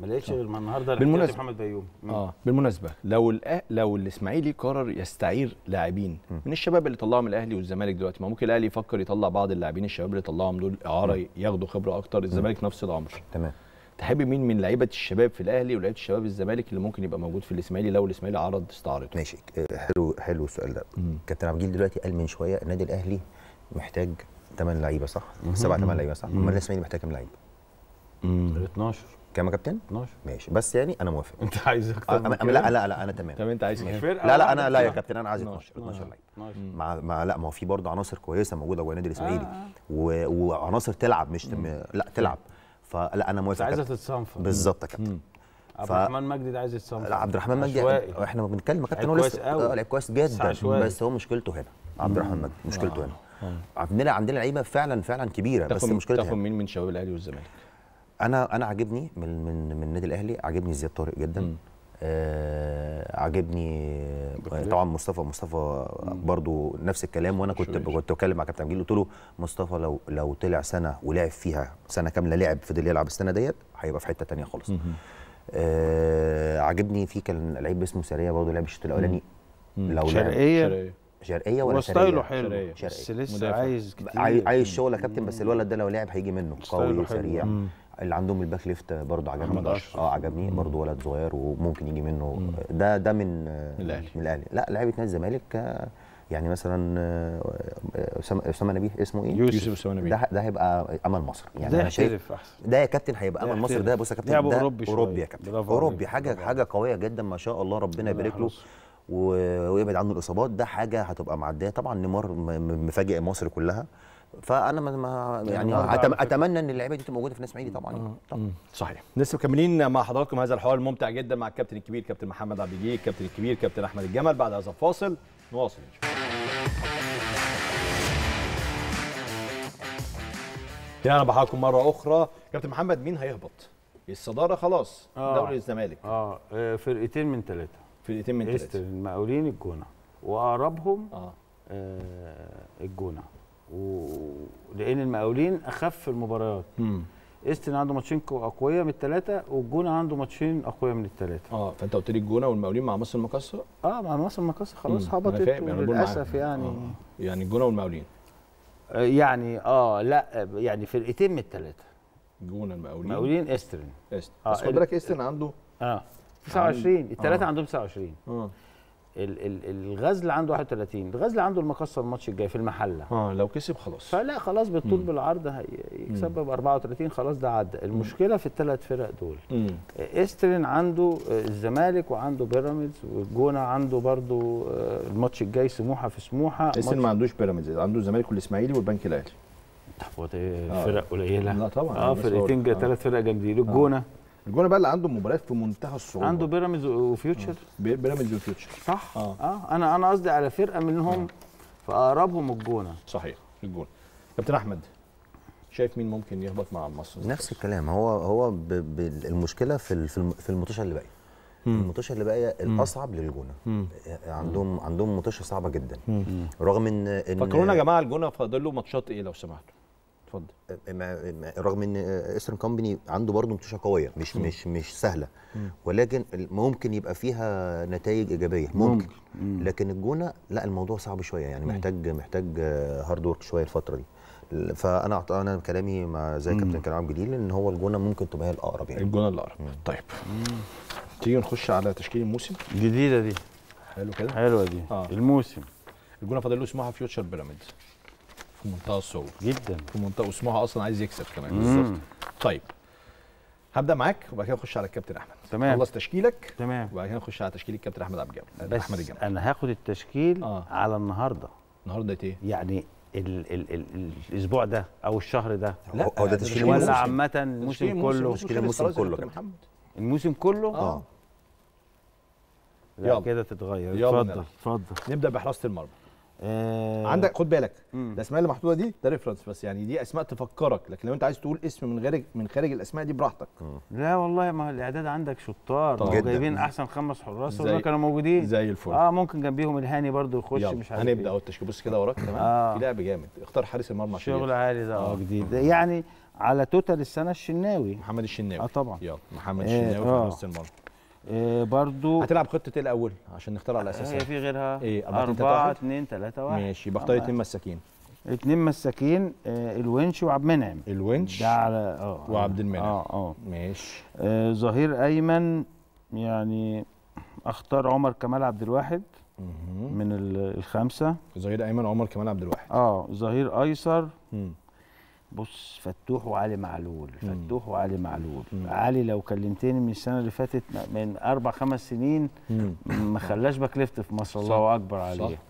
ما لقيتش آه. غير النهارده بالمناسبه محمد بيوم اه بالمناسبه لو لو الاسماعيلي قرر يستعير لاعبين من الشباب اللي طلعهم الاهلي والزمالك دلوقتي ما ممكن الاهلي يفكر يطلع بعض اللاعبين الشباب اللي طلعهم دول اعاره ياخدوا خبره اكتر الزمالك نفس الامر تمام تحب مين من لعيبه الشباب في الاهلي ولعيبه الشباب الزمالك اللي ممكن يبقى موجود في الاسماعيلي لو الاسماعيلي عرض استعارته ماشي آه، حلو حلو السؤال ده كابتن عبد الجليل دلوقتي قال من شويه النادي الاهلي محتاج 8 لعيبه صح 7 8 لعيبه صح امال الاسماعيلي محتاج كام لعيب 12 كام يا كابتن؟ 12 ماشي بس يعني انا موافق انت عايز اكتر من لا لا لا انا تمام طب انت عايز مش فرقه لا لا انا لا يا كابتن انا عايز 12 12 لعيب 12 مع لا ما هو في برضه عناصر كويسه موجوده جوه النادي الاسماعيلي آه. وعناصر تلعب مش لا تلعب فلا انا موافق عايزه تتصنف بالظبط يا كابتن عبد الرحمن مجدي ده عايز يتصنف عبد الرحمن مجدي احنا بنتكلم كابتن هو لسه آه، لعيب كويس جدا بس هو مشكلته هنا عبد الرحمن مجدي مشكلته آه. هنا عندنا عندنا لعيبه فعلا فعلا كبيره بس مشكلتها تاخد مين من شباب الاهلي والزمالك انا انا عاجبني من من من النادي الاهلي عاجبني زياد طارق جدا م. آه عاجبني طبعا مصطفى مصطفى برضو نفس الكلام وانا كنت كنت بتكلم مع كابتن عبد قلت له مصطفى لو لو طلع سنه ولعب فيها سنه كامله لعب فضل يلعب السنه ديت هيبقى في حته ثانيه خالص آه عاجبني في كان لعيب اسمه سريه برضو لعب الشوط الاولاني لو شرقيه شرقيه ولا شرقيه حلو شرقيه بس لسه عايز كتير عايز شغل يا كابتن بس الولد ده لو لعب هيجي منه قوي وسريع اللي عندهم الباك ليفت برضه عجبني اه عجبني برضه ولد صغير وممكن يجي منه مم. ده ده من الاهلي من الاهلي لا لعيبه نادي الزمالك آه، يعني مثلا آه، آه، اسامه نبيه اسمه ايه؟ يوسف اسامه نبيه ده ده هيبقى امل مصر يعني ده يحترف احسن ده يا كابتن هيبقى امل مصر ده بص يا كابتن ده اوروبي اوروبي يا كابتن اوروبي حاجه حاجه قويه جدا ما شاء الله ربنا يبارك له ويبعد عنه الاصابات ده حاجه هتبقى معديه طبعا نيمار مفاجئ مصر كلها فانا ما يعني, يعني اتمنى ان اللعيبه دي تبقى موجوده في النادي الاسماعيلي طبعا طبعا صحيح لسه مكملين مع حضراتكم هذا الحوار الممتع جدا مع الكابتن الكبير كابتن محمد عبد الجليل الكابتن الكبير كابتن احمد الجمل بعد هذا الفاصل نواصل يا انا بحاكم اهلا بحضراتكم مره اخرى كابتن محمد مين هيهبط الصداره خلاص آه. دوري الزمالك اه, آه، فرقتين من ثلاثه فرقتين من ثلاثه المقاولين الجونه واقربهم آه. آه الجونه ولان المقاولين اخف المباريات استن عنده ماتشين اقوياء من الثلاثه والجونه عنده ماتشين اقوياء من الثلاثه اه فانت قلت لي الجونه والمقاولين مع مصر المقاصه اه مع مصر المقاصه خلاص هبطت يعني للاسف يعني آه. يعني الجونه والمقاولين آه، يعني اه لا يعني فرقتين من الثلاثه الجونه المقاولين المقاولين استرن استرن آه بس خد بالك استرن عنده اه 29 الثلاثه آه. عندهم 29 اه الغزل عنده 31 الغزل عنده المقصه الماتش الجاي في المحله اه لو كسب خلاص فلا خلاص بالطول بالعرض هيكسب ب 34 خلاص ده عدى المشكله في الثلاث فرق دول مم. استرين عنده آه، الزمالك وعنده بيراميدز والجونه عنده برضو آه، الماتش الجاي سموحه في سموحه استرين ما عندوش بيراميدز عنده الزمالك والاسماعيلي والبنك الاهلي طب آه. فرق قليله لا طبعا اه يعني فرقتين ثلاث فرق جامدين الجونه الجونه بقى اللي عنده مباريات في منتهى الصعوبه عنده بيراميدز وفيوتشر اه، بيراميدز وفيوتشر صح اه, آه. انا انا قصدي على فرقه منهم اه. فاقربهم الجونه صحيح الجونه كابتن احمد شايف مين ممكن يهبط مع مصر نفس الكلام هو هو المشكله في في الماتش اللي باقيه الماتشات اللي باقيه الاصعب للجونه عندهم عندهم ماتشات صعبه جدا رغم ان, إن فكرونا يا جماعه الجونه فاضل له ماتشات ايه لو سمحتوا اتفضل أه، رغم ان ايسترن أه، كومباني عنده برضه متوشه قويه مش مم. مش مش سهله مم. ولكن ممكن يبقى فيها نتائج ايجابيه ممكن مم. لكن الجونه لا الموضوع صعب شويه يعني محتاج محتاج هارد آه، ورك شويه الفتره دي فانا انا كلامي مع زي كابتن كلام جديد ان هو الجونه ممكن تبقى هي الاقرب يعني الجونه الاقرب مم. طيب تيجي نخش على تشكيل الموسم الجديده دي حلو كده حلوه دي آه. الموسم الجونه فاضل له اسمها فيوتشر بيراميدز في منتهى الصعوبه جدا في منتهى واسمها اصلا عايز يكسب كمان بالظبط طيب هبدا معاك وبعد كده نخش على الكابتن احمد تمام خلص تشكيلك تمام وبعد كده نخش على تشكيل الكابتن احمد عبد الجبر بس احمد الجبر انا هاخد التشكيل آه. على النهارده النهارده ايه يعني الـ الـ الـ الاسبوع ده او الشهر ده لا هو ده تشكيل الموسم ولا عامه الموسم كله تشكيل الموسم كله الموسم كله اه, آه. لا كده تتغير اتفضل اتفضل نبدا بحراسه المرمى آه عندك خد بالك الاسماء اللي محطوطه دي ده ريفرنس بس يعني دي اسماء تفكرك لكن لو انت عايز تقول اسم من غير من خارج الاسماء دي براحتك لا والله ما الاعداد عندك شطار جايبين احسن خمس حراس هم كانوا موجودين زي الفل اه ممكن جنبيهم الهاني برضو يخش مش عارف هنبدا اهو التشكيل بص كده وراك تمام آه. في لعب جامد اختار حارس المرمى شغل عالي ده اه جديد آه، يعني على توتال السنه الشناوي محمد الشناوي اه طبعا يلا محمد الشناوي آه، في حراسه المرمى إيه برضو هتلعب خطه ايه الاول عشان نختار على اساسها هي إيه، في غيرها ايه 4 2 3 1 ماشي بختار اثنين مساكين اثنين مساكين آه، الونش وعبد المنعم الونش ده على آه،, اه وعبد المنعم اه اه ماشي آه ظهير ايمن يعني اختار عمر كمال عبد الواحد من الخمسه ظهير ايمن عمر كمال عبد الواحد اه ظهير ايسر مم. بص فتوح وعلي معلول فتوح وعلي معلول مم. علي لو كلمتني من السنه اللي فاتت من اربع خمس سنين ما خلاش باك ليفت في مصر الله اكبر عليه صح.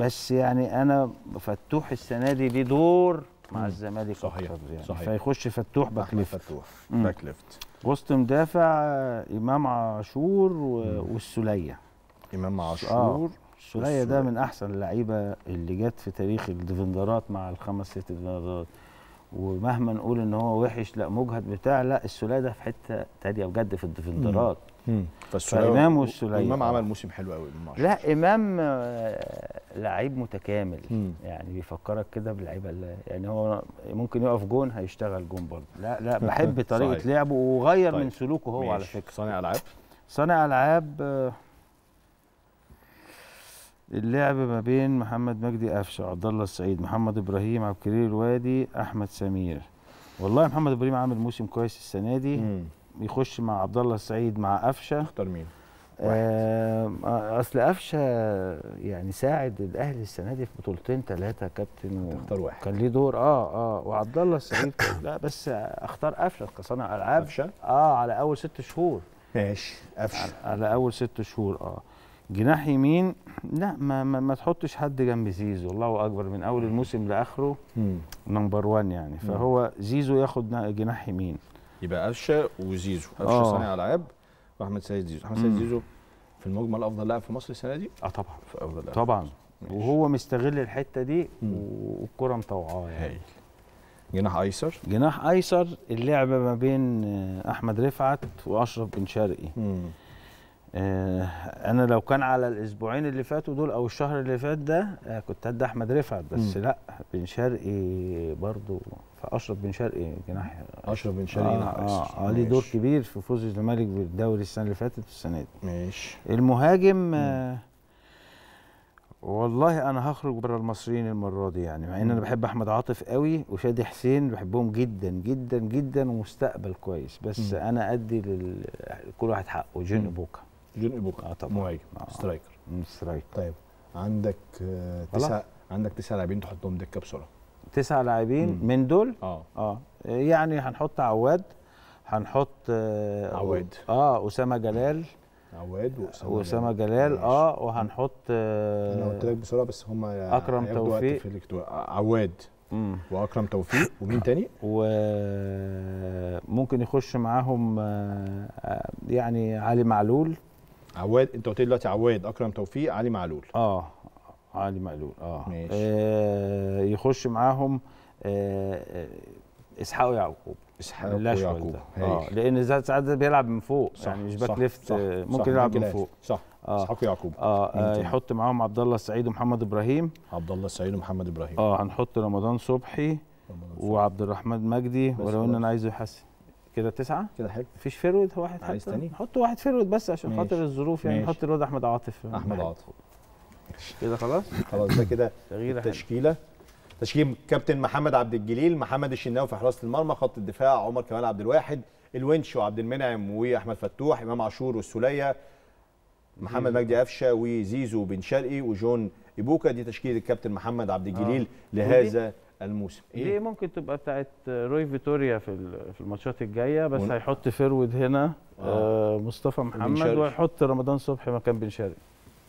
بس يعني انا فتوح السنه دي ليه دور مع الزمالك صحيح اكتر يعني صحيح. فيخش فتوح باك ليفت فتوح باك ليفت وسط مدافع امام عاشور والسوليه امام آه، عاشور السوليه ده من احسن اللعيبه اللي جت في تاريخ الديفندرات مع الخمس ست ديفندرات ومهما نقول ان هو وحش لا مجهد بتاع لا السوليه ده في حته تانية بجد في الديفندرات فامام والسوليه امام عمل موسم حلو قوي لا امام آه، لعيب متكامل مم. يعني بيفكرك كده باللعيبه يعني هو ممكن يقف جون هيشتغل جون برضه لا لا (laughs) بحب طريقه لعبه وغير طيب. من سلوكه هو ميش. على فكره صانع العاب صانع العاب آه، اللعب ما بين محمد مجدي قفشه عبد الله السعيد محمد ابراهيم عبد الكريم الوادي احمد سمير والله محمد ابراهيم عامل موسم كويس السنه دي مم. يخش مع عبد الله السعيد مع قفشه اختار مين آه, آه، اصل قفشه يعني ساعد الاهلي السنه دي في بطولتين ثلاثه كابتن اختار واحد كان ليه دور اه اه وعبد الله السعيد (coughs) لا بس اختار قفشه كصانع العاب قفشه اه على اول ست شهور ماشي قفشه على اول ست شهور اه جناح يمين لا ما, ما, ما تحطش حد جنب زيزو الله اكبر من اول الموسم لاخره نمبر 1 يعني فهو زيزو ياخد جناح يمين يبقى قفشه وزيزو قفشه آه. صانع العاب واحمد سيد زيزو احمد سيد زيزو في المجمل افضل لاعب في مصر السنه دي اه طبعا في افضل لاعب طبعا وهو مستغل الحته دي والكره مطوعاه يعني هايل جناح ايسر جناح ايسر اللعبه ما بين آه، احمد رفعت واشرف بن شرقي مم. آه، انا لو كان على الاسبوعين اللي فاتوا دول او الشهر اللي فات ده آه، كنت هدي احمد رفعت بس م. لا بن شرقي برضو فاشرف بن شرقي جناح اشرف بن شرقي اه, آه, آه ليه دور كبير في فوز الزمالك بالدوري السنه اللي فاتت والسنه دي ماشي المهاجم م. آه، والله انا هخرج بره المصريين المره دي يعني مع ان انا بحب احمد عاطف قوي وشادي حسين بحبهم جدا جدا جدا ومستقبل كويس بس م. انا ادي لكل كل واحد حقه جون بوكا جون ايبوكا طبعا مهاجم آه. سترايكر سترايكر طيب عندك آه، تسع عندك تسع لاعبين تحطهم دكه بسرعه تسع لاعبين من دول اه اه يعني هنحط عواد هنحط آه عواد اه اسامه جلال عواد واسامه آه، جلال اه وهنحط انا قلت لك بسرعه بس هم اكرم توفيق عواد مم. واكرم توفيق ومين تاني؟ وممكن يخش معاهم يعني علي معلول عواد انت قلت دلوقتي عواد اكرم توفيق علي معلول اه علي معلول اه ماشي آه يخش معاهم آه, آه، اسحاق ويعقوب اسحاق ويعقوب اه لان ساعات بيلعب من فوق صح يعني مش باك ليفت آه، ممكن صح يلعب من فوق صح آه اسحاق ويعقوب اه, آه يحط معاهم عبد الله السعيد ومحمد ابراهيم عبد الله السعيد ومحمد ابراهيم اه هنحط رمضان صبحي رمضان وعبد الرحمن مجدي ولو ان انا عايزه يحسن كده تسعة كده حلو مفيش فيرود هو واحد عايز تاني حط واحد فيرود بس عشان خاطر الظروف يعني نحط الواد احمد عاطف احمد عاطف كده خلاص خلاص ده كده (coughs) التشكيله تشكيل كابتن محمد عبد الجليل محمد الشناوي في حراسه المرمى خط الدفاع عمر كمال عبد الواحد الونش وعبد المنعم واحمد فتوح امام عاشور والسوليه محمد مجدي قفشه وزيزو بن شرقي وجون ايبوكا دي تشكيله الكابتن محمد عبد الجليل آه. لهذا الموسم إيه؟ دي ممكن تبقى بتاعت روي فيتوريا في في الماتشات الجايه بس ون... هيحط فيرود هنا آه. آه، مصطفى محمد وهيحط رمضان صبحي مكان بن شرقي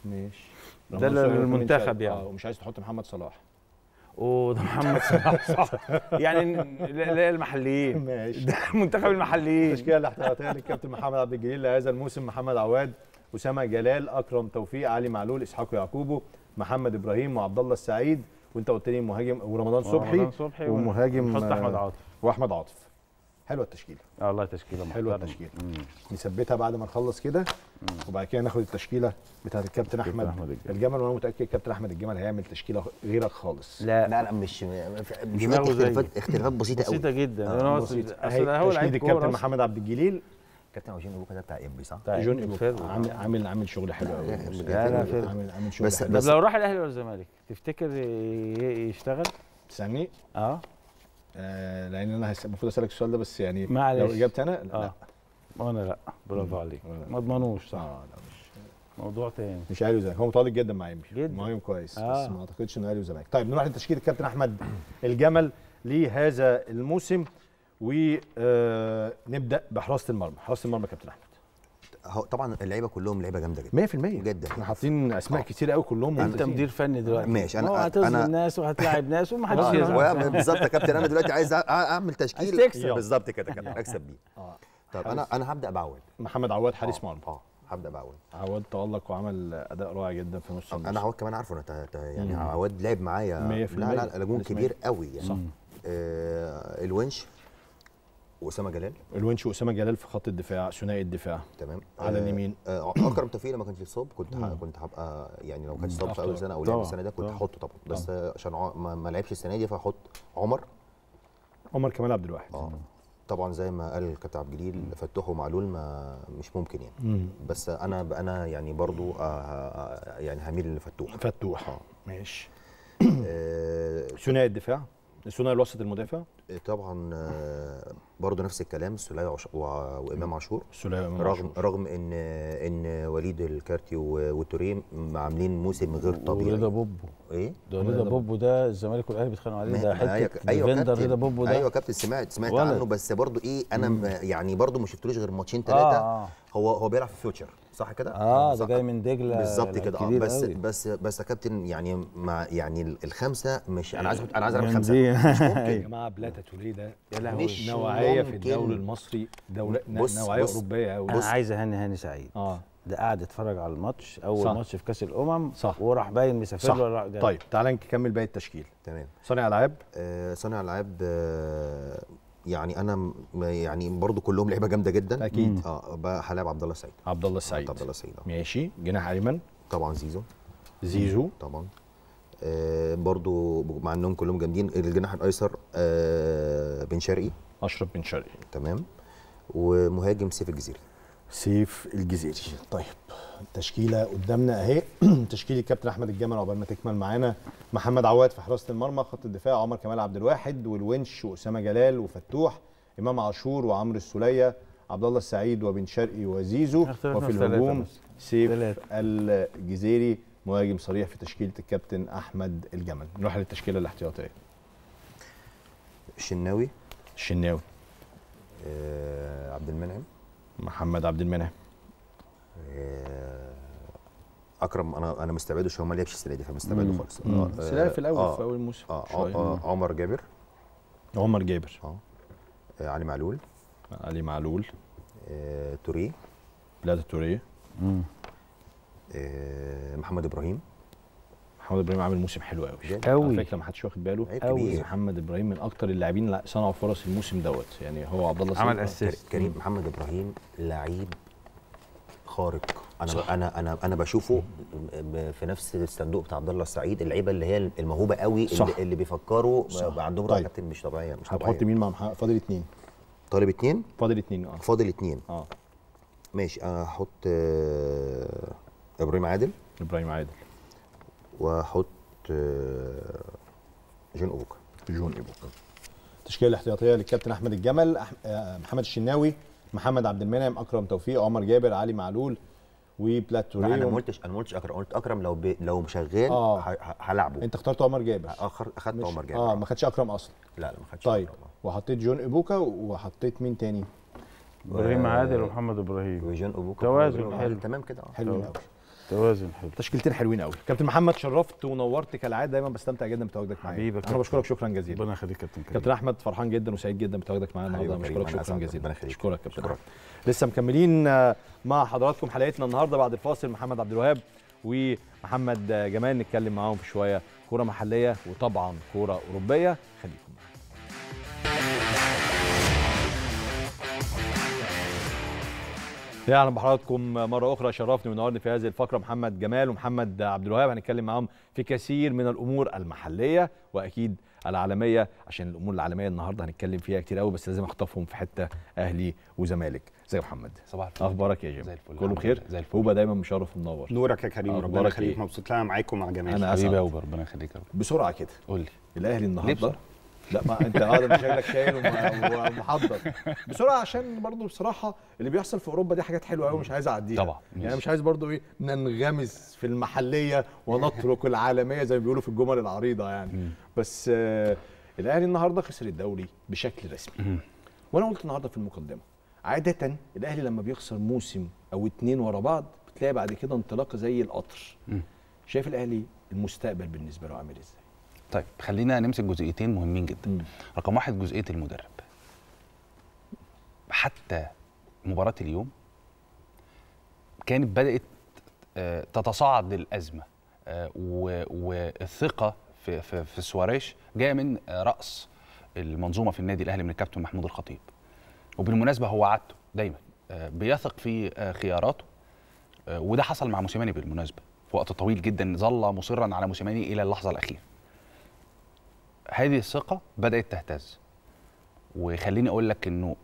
ماشي ده للمنتخب يعني اه ومش عايز تحط محمد صلاح ده محمد (laughs) صلاح صح يعني لا المحليين (laughs) ماشي ده منتخب المحليين التشكيله اللي احترتها الكابتن محمد عبد الجليل لهذا الموسم محمد عواد اسامه جلال اكرم توفيق علي معلول اسحاق يعقوبو محمد ابراهيم وعبد الله السعيد وانت قلت لي مهاجم ورمضان آه، صبحي صبحي ومهاجم احمد آه، عاطف واحمد عاطف حلوه التشكيله اه والله تشكيله محترمه حلوه التشكيله نثبتها بعد ما نخلص كده وبعد كده ناخد التشكيله بتاعت الكابتن احمد, أحمد الجمل وانا متاكد الكابتن احمد الجمل هيعمل تشكيله غيرك خالص لا لا, لا مش مش اختلافات اختلافات بسيطه قوي بسيطه جدا آه. بسيطه اصل هو لعيب الكابتن محمد عبد الجليل كابتن اوجين ابوكا ده بتاع امبي صح؟ بتاع جون امبوكا عامل عامل عامل شغل حلو قوي عامل عامل شغل بس حلو بس لو راح الاهلي ولا الزمالك تفتكر يشتغل؟ سامي؟ اه, آه لان انا المفروض اسالك السؤال ده بس يعني معلش لو اجابتي انا لا آه. وانا لا برافو عليك ما اضمنوش صح؟ اه لا مش موضوع تاني مش اهلي وزمالك هو متالق جدا مع امبي جدا مهاجم كويس آه. بس ما اعتقدش انه اهلي وزمالك طيب نروح لتشكيله الكابتن احمد الجمل لهذا الموسم ونبدا بحراسه المرمى حراسه المرمى كابتن احمد طبعا اللعيبه كلهم لعيبه جامده جدا 100% جدا احنا حاطين اسماء آه. كتير قوي كلهم انت مدير فني دلوقتي ماشي انا آه، هتظلم أنا... ناس وهتلاعب ناس ومحدش آه، يزعل بالظبط يا كابتن انا دلوقتي عايز اعمل تشكيل بالظبط كده كابتن اكسب بيه طب انا انا هبدا بعواد محمد عواد حارس مرمى اه هبدا بعواد عواد تالق وعمل اداء رائع جدا في نص انا عواد كمان عارفه انا يعني عواد لعب معايا لا لا نجوم كبير قوي يعني الونش واسامه جلال الونش واسامه جلال في خط الدفاع ثنائي الدفاع تمام على آه، اليمين آه اكرم توفيق لما كانش يتصاب كنت كنت هبقى يعني لو كان اتصاب في اول سنه او لعب السنه ده كنت هحطه طبعا بس عشان ما, ما لعبش السنه دي فهحط عمر عمر كمال عبد الواحد اه طبعا زي ما قال الكابتن عبد الجليل فتوح ومعلول ما مش ممكن يعني مم. بس انا انا يعني برضو آه، آه، يعني هميل لفتوح فتوح اه ماشي ثنائي الدفاع ثنائي الوسط المدافع إيه، طبعا آه، برضه نفس الكلام سليه وعش... و... وامام عاشور وامام رغم عشور. رغم ان ان وليد الكارتي وتوريه عاملين موسم غير طبيعي رضا بوبو ايه ده رضا بوبو ده الزمالك والاهلي بيتخانقوا عليه ده حته أيوة ايوه كابتن رضا بوبو ده ايوه كابتن سمعت سمعت ولد. عنه بس برضه ايه انا م... يعني برضه ما شفتلوش غير ماتشين ثلاثه آه،, آه. هو هو بيلعب في فيوتشر صح كده اه, آه، ده جاي من دجله بالظبط كده اه بس قوي. بس بس يا كابتن يعني ما يعني الخمسه مش انا عايز انا عايز اعمل خمسه (laughs) يا أيوه. جماعه بلاتا توليه ده يا لهوي مش نوعيه في الدوري المصري دوله نوعيه اوروبيه قوي انا عايز اهني هاني سعيد اه ده قاعد اتفرج على الماتش اول ماتش في كاس الامم صح وراح باين مسافر صح. ولا طيب تعالى نكمل باقي التشكيل تمام صانع العاب آه صانع العاب آه يعني انا يعني برضو كلهم لعيبه جامده جدا اكيد اه هلاعب عبد الله السعيد عبد الله السعيد عبد الله السعيد ماشي جناح ايمن طبعا زيزو زيزو طبعا آه برضو مع انهم كلهم جامدين الجناح الايسر آه بن شرقي اشرف بن شرقي تمام ومهاجم سيف الجزيري سيف الجزيري طيب التشكيله قدامنا اهي (clears throat) تشكيله كابتن احمد الجمل عقبال ما تكمل معانا محمد عواد في حراسه المرمى خط الدفاع عمر كمال عبد الواحد والونش واسامه جلال وفتوح امام عاشور وعمرو السوليه عبد الله السعيد وبن شرقي وزيزو وفي الهجوم سيف الجزيري مهاجم صريح في تشكيله الكابتن احمد الجمل نروح للتشكيله الاحتياطيه الشناوي الشناوي آه عبد المنعم محمد عبد المنعم آه، اكرم انا انا مستبعده شو ما لعبش السنه دي فمستبعده خالص آه في الاول آه في اول الموسم آه, آه, آه عمر جابر عمر جابر آه،, اه علي معلول علي معلول آه توريه بلاد توريه آه، محمد ابراهيم محمد ابراهيم عامل موسم حلو قوي قوي على فكره ما حدش واخد باله قوي محمد ابراهيم من اكتر اللاعبين اللي صنعوا فرص الموسم دوت يعني هو عبد الله عمل اساسي كريم محمد ابراهيم لعيب خارق انا صح. انا انا انا بشوفه في نفس الصندوق بتاع عبد الله السعيد اللعيبه اللي هي الموهوبه قوي صح. اللي, اللي بيفكروا عندهم طيب. حاجات مش طبيعيه مش طبيعيه هتحط مين مع محمد فاضل اثنين طالب اثنين فاضل اثنين اه فاضل اثنين اه ماشي انا هحط آه، ابراهيم عادل ابراهيم عادل واحط آه، جون اوبوكا جون اوبوكا التشكيله الاحتياطيه للكابتن احمد الجمل آه، محمد الشناوي محمد عبد المنعم اكرم توفيق عمر جابر علي معلول وبلاتوري انا ما قلتش انا ما قلتش اكرم قلت اكرم لو بي لو مشغال آه. انت اخترت عمر جابر آه، اخر اخدت مش... عمر جابر اه ما خدتش اكرم اصلا لا لا ما خدتش طيب أكرم. وحطيت جون ابوكا وحطيت مين تاني ابراهيم عادل ومحمد ابراهيم وجون ابوكا توازن حلو تمام كده اه حلو قوي طيب. توازن حلو تشكيلتين حلوين قوي كابتن محمد شرفت ونورت كالعاده دايما بستمتع جدا بتواجدك معايا حبيبك انا بشكرك شكرا جزيلا ربنا يخليك كابتن كريم كابتن احمد فرحان جدا وسعيد جدا بتواجدك معانا النهارده بشكرك شكرا جزيلا ربنا يخليك اشكرك كابتن شكرا. لسه مكملين آه، مع حضراتكم حلقتنا النهارده بعد الفاصل محمد عبد الوهاب ومحمد آه، جمال نتكلم معاهم في شويه كوره محليه وطبعا كوره اوروبيه خليكم معانا اهلا بحضراتكم مره اخرى شرفني ونورني في هذه الفقره محمد جمال ومحمد عبد الوهاب هنتكلم معاهم في كثير من الامور المحليه واكيد العالميه عشان الامور العالميه النهارده هنتكلم فيها كتير قوي بس لازم اخطفهم في حته اهلي وزمالك زي محمد صباح الفل اخبارك يا جيم زي الفل كله بخير زي الفل هوبا دايما مشرف ومنور نورك يا كريم ربنا يخليك إيه؟ مبسوط لها معاكم مع جمال انا حبيبي ربنا يخليك بسرعه كده قول لي الاهلي النهارده لا ما انت هذا آه، مش شايلك شايل ومحضر بسرعه عشان برضه بصراحه اللي بيحصل في اوروبا دي حاجات حلوه قوي مش عايز اعديها طبعا يعني مش عايز برضه ايه ننغمس في المحليه ونترك العالميه زي ما بيقولوا في الجمل العريضه يعني بس آه الاهلي النهارده خسر الدوري بشكل رسمي وانا قلت النهارده في المقدمه عاده الاهلي لما بيخسر موسم او اتنين ورا بعض بتلاقي بعد كده انطلاقه زي القطر شايف الاهلي المستقبل بالنسبه له عامل ازاي طيب خلينا نمسك جزئيتين مهمين جدا م. رقم واحد جزئيه المدرب حتى مباراه اليوم كانت بدات آه، تتصاعد الازمه آه، والثقه في في, في سواريش جايه من راس المنظومه في النادي الاهلي من الكابتن محمود الخطيب وبالمناسبه هو عادته دايما آه، بيثق في خياراته وده حصل مع موسيماني بالمناسبه في وقت طويل جدا ظل مصرا على موسيماني الى اللحظه الاخيره هذه الثقه بدات تهتز وخليني اقول لك انه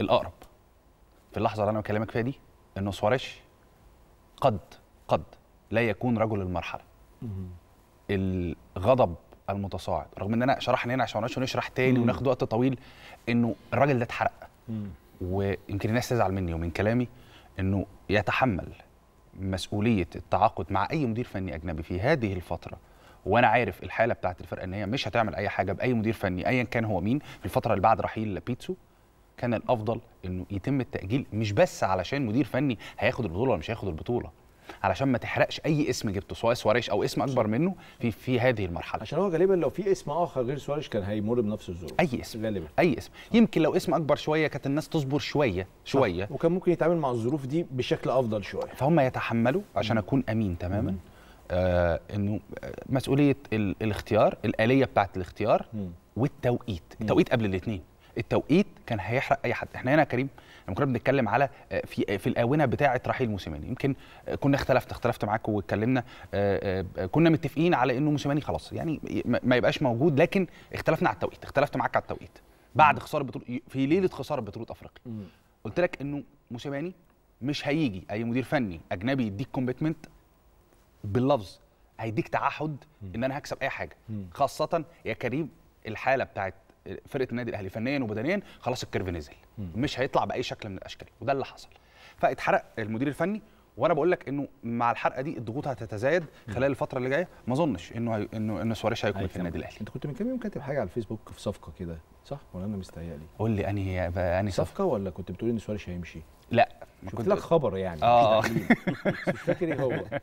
الاقرب في اللحظه اللي انا بكلمك فيها دي انه سواريش قد قد لا يكون رجل المرحله الغضب المتصاعد رغم ان انا شرحنا هنا عشان ما نشرح تاني وناخد وقت طويل انه الراجل ده اتحرق ويمكن الناس تزعل مني ومن كلامي انه يتحمل مسؤوليه التعاقد مع اي مدير فني اجنبي في هذه الفتره وانا عارف الحاله بتاعت الفرقه ان هي مش هتعمل اي حاجه باي مدير فني ايا كان هو مين في الفتره اللي بعد رحيل بيتسو كان الافضل انه يتم التاجيل مش بس علشان مدير فني هياخد البطوله ولا مش هياخد البطوله علشان ما تحرقش اي اسم جبته سواء سواريش او اسم اكبر منه في في هذه المرحله عشان هو غالبا لو في اسم اخر غير سواريش كان هيمر بنفس الظروف اي اسم غالبا اي اسم يمكن لو اسم اكبر شويه كانت الناس تصبر شويه شويه وكان ممكن يتعامل مع الظروف دي بشكل افضل شويه فهم يتحملوا عشان اكون امين تماما م. آه، انه آه، مسؤوليه الاختيار الاليه بتاعه الاختيار والتوقيت التوقيت قبل الاثنين التوقيت كان هيحرق اي حد احنا هنا يا كريم لما كنا بنتكلم على آه، في في الاونه بتاعه رحيل موسيماني يمكن كنا اختلفت اختلفت معاك واتكلمنا كنا متفقين على انه موسيماني خلاص يعني ما يبقاش موجود لكن اختلفنا على التوقيت اختلفت معاك على التوقيت بعد خساره بطولة في ليله خساره بطولة افريقيا قلت لك انه موسيماني مش هيجي اي مدير فني اجنبي يديك كوميتمنت باللفظ هيديك تعهد ان انا هكسب اي حاجه خاصه يا كريم الحاله بتاعت فرقه النادي الاهلي فنيا وبدنيا خلاص الكيرف نزل مش هيطلع باي شكل من الاشكال وده اللي حصل فاتحرق المدير الفني وانا بقول لك انه مع الحرقه دي الضغوط هتتزايد خلال الفتره اللي جايه ما اظنش انه انه انه سواريش هيكون في النادي الاهلي انت كنت من كام يوم كاتب حاجه على الفيسبوك في صفقه كده صح ولا انا مستهيألي قول لي انهي انهي صفقه ولا كنت بتقول ان سواريش هيمشي لا شفت كنت... لك خبر يعني اه مش فاكر ايه هو يعني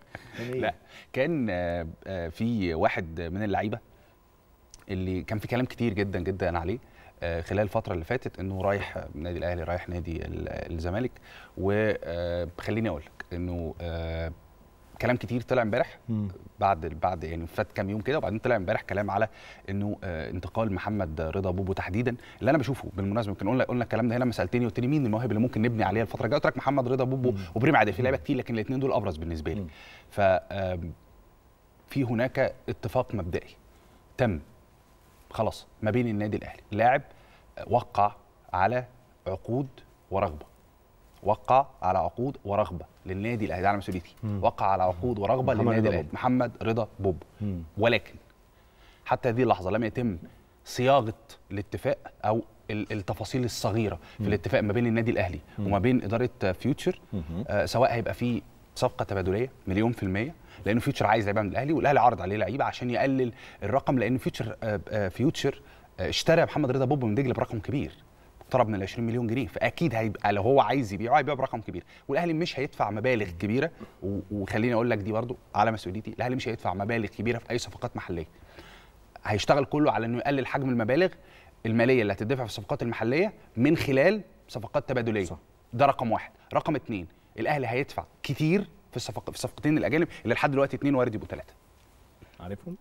إيه؟ لا كان آه، آه، في واحد من اللعيبه اللي كان في كلام كتير جدا جدا عليه آه، خلال الفتره اللي فاتت انه رايح نادي الاهلي رايح نادي الزمالك وخليني آه، اقول لك انه آه، كلام كتير طلع امبارح بعد بعد يعني فات كام يوم كده وبعدين طلع امبارح كلام على انه انتقال محمد رضا بوبو تحديدا اللي انا بشوفه بالمناسبه يمكن قلنا قلنا الكلام ده هنا لما سالتني قلت لي مين المواهب اللي ممكن نبني عليها الفتره الجايه قلت لك محمد رضا بوبو وبريم عادل في لعيبه كتير لكن الاثنين دول ابرز بالنسبه لي ف في هناك اتفاق مبدئي تم خلاص ما بين النادي الاهلي لاعب وقع على عقود ورغبه وقع على عقود ورغبه للنادي الاهلي على مسؤوليتي وقع على عقود ورغبه للنادي الاهلي محمد رضا بوب مم. ولكن حتى هذه اللحظه لم يتم صياغه الاتفاق او التفاصيل الصغيره في الاتفاق ما بين النادي الاهلي وما بين اداره فيوتشر آه سواء هيبقى فيه صفقه تبادليه مليون في الميه لان فيوتشر عايز لعيبه من الاهلي والاهلي عرض عليه لعيبه عشان يقلل الرقم لان فيوتشر آه، آه، فيوتشر آه، اشترى محمد رضا بوب من دجله برقم كبير طلب من ال 20 مليون جنيه فاكيد هيبقى لو هو عايز يبيعه هيبيعه برقم كبير والاهلي مش هيدفع مبالغ كبيره وخليني اقول لك دي برضو على مسؤوليتي الاهلي مش هيدفع مبالغ كبيره في اي صفقات محليه هيشتغل كله على انه يقلل حجم المبالغ الماليه اللي هتدفع في الصفقات المحليه من خلال صفقات تبادليه صح. ده رقم واحد رقم اتنين الاهلي هيدفع كتير في الصفق في الصفقتين الاجانب اللي لحد دلوقتي اثنين وارد يبقوا ثلاثه عارفهم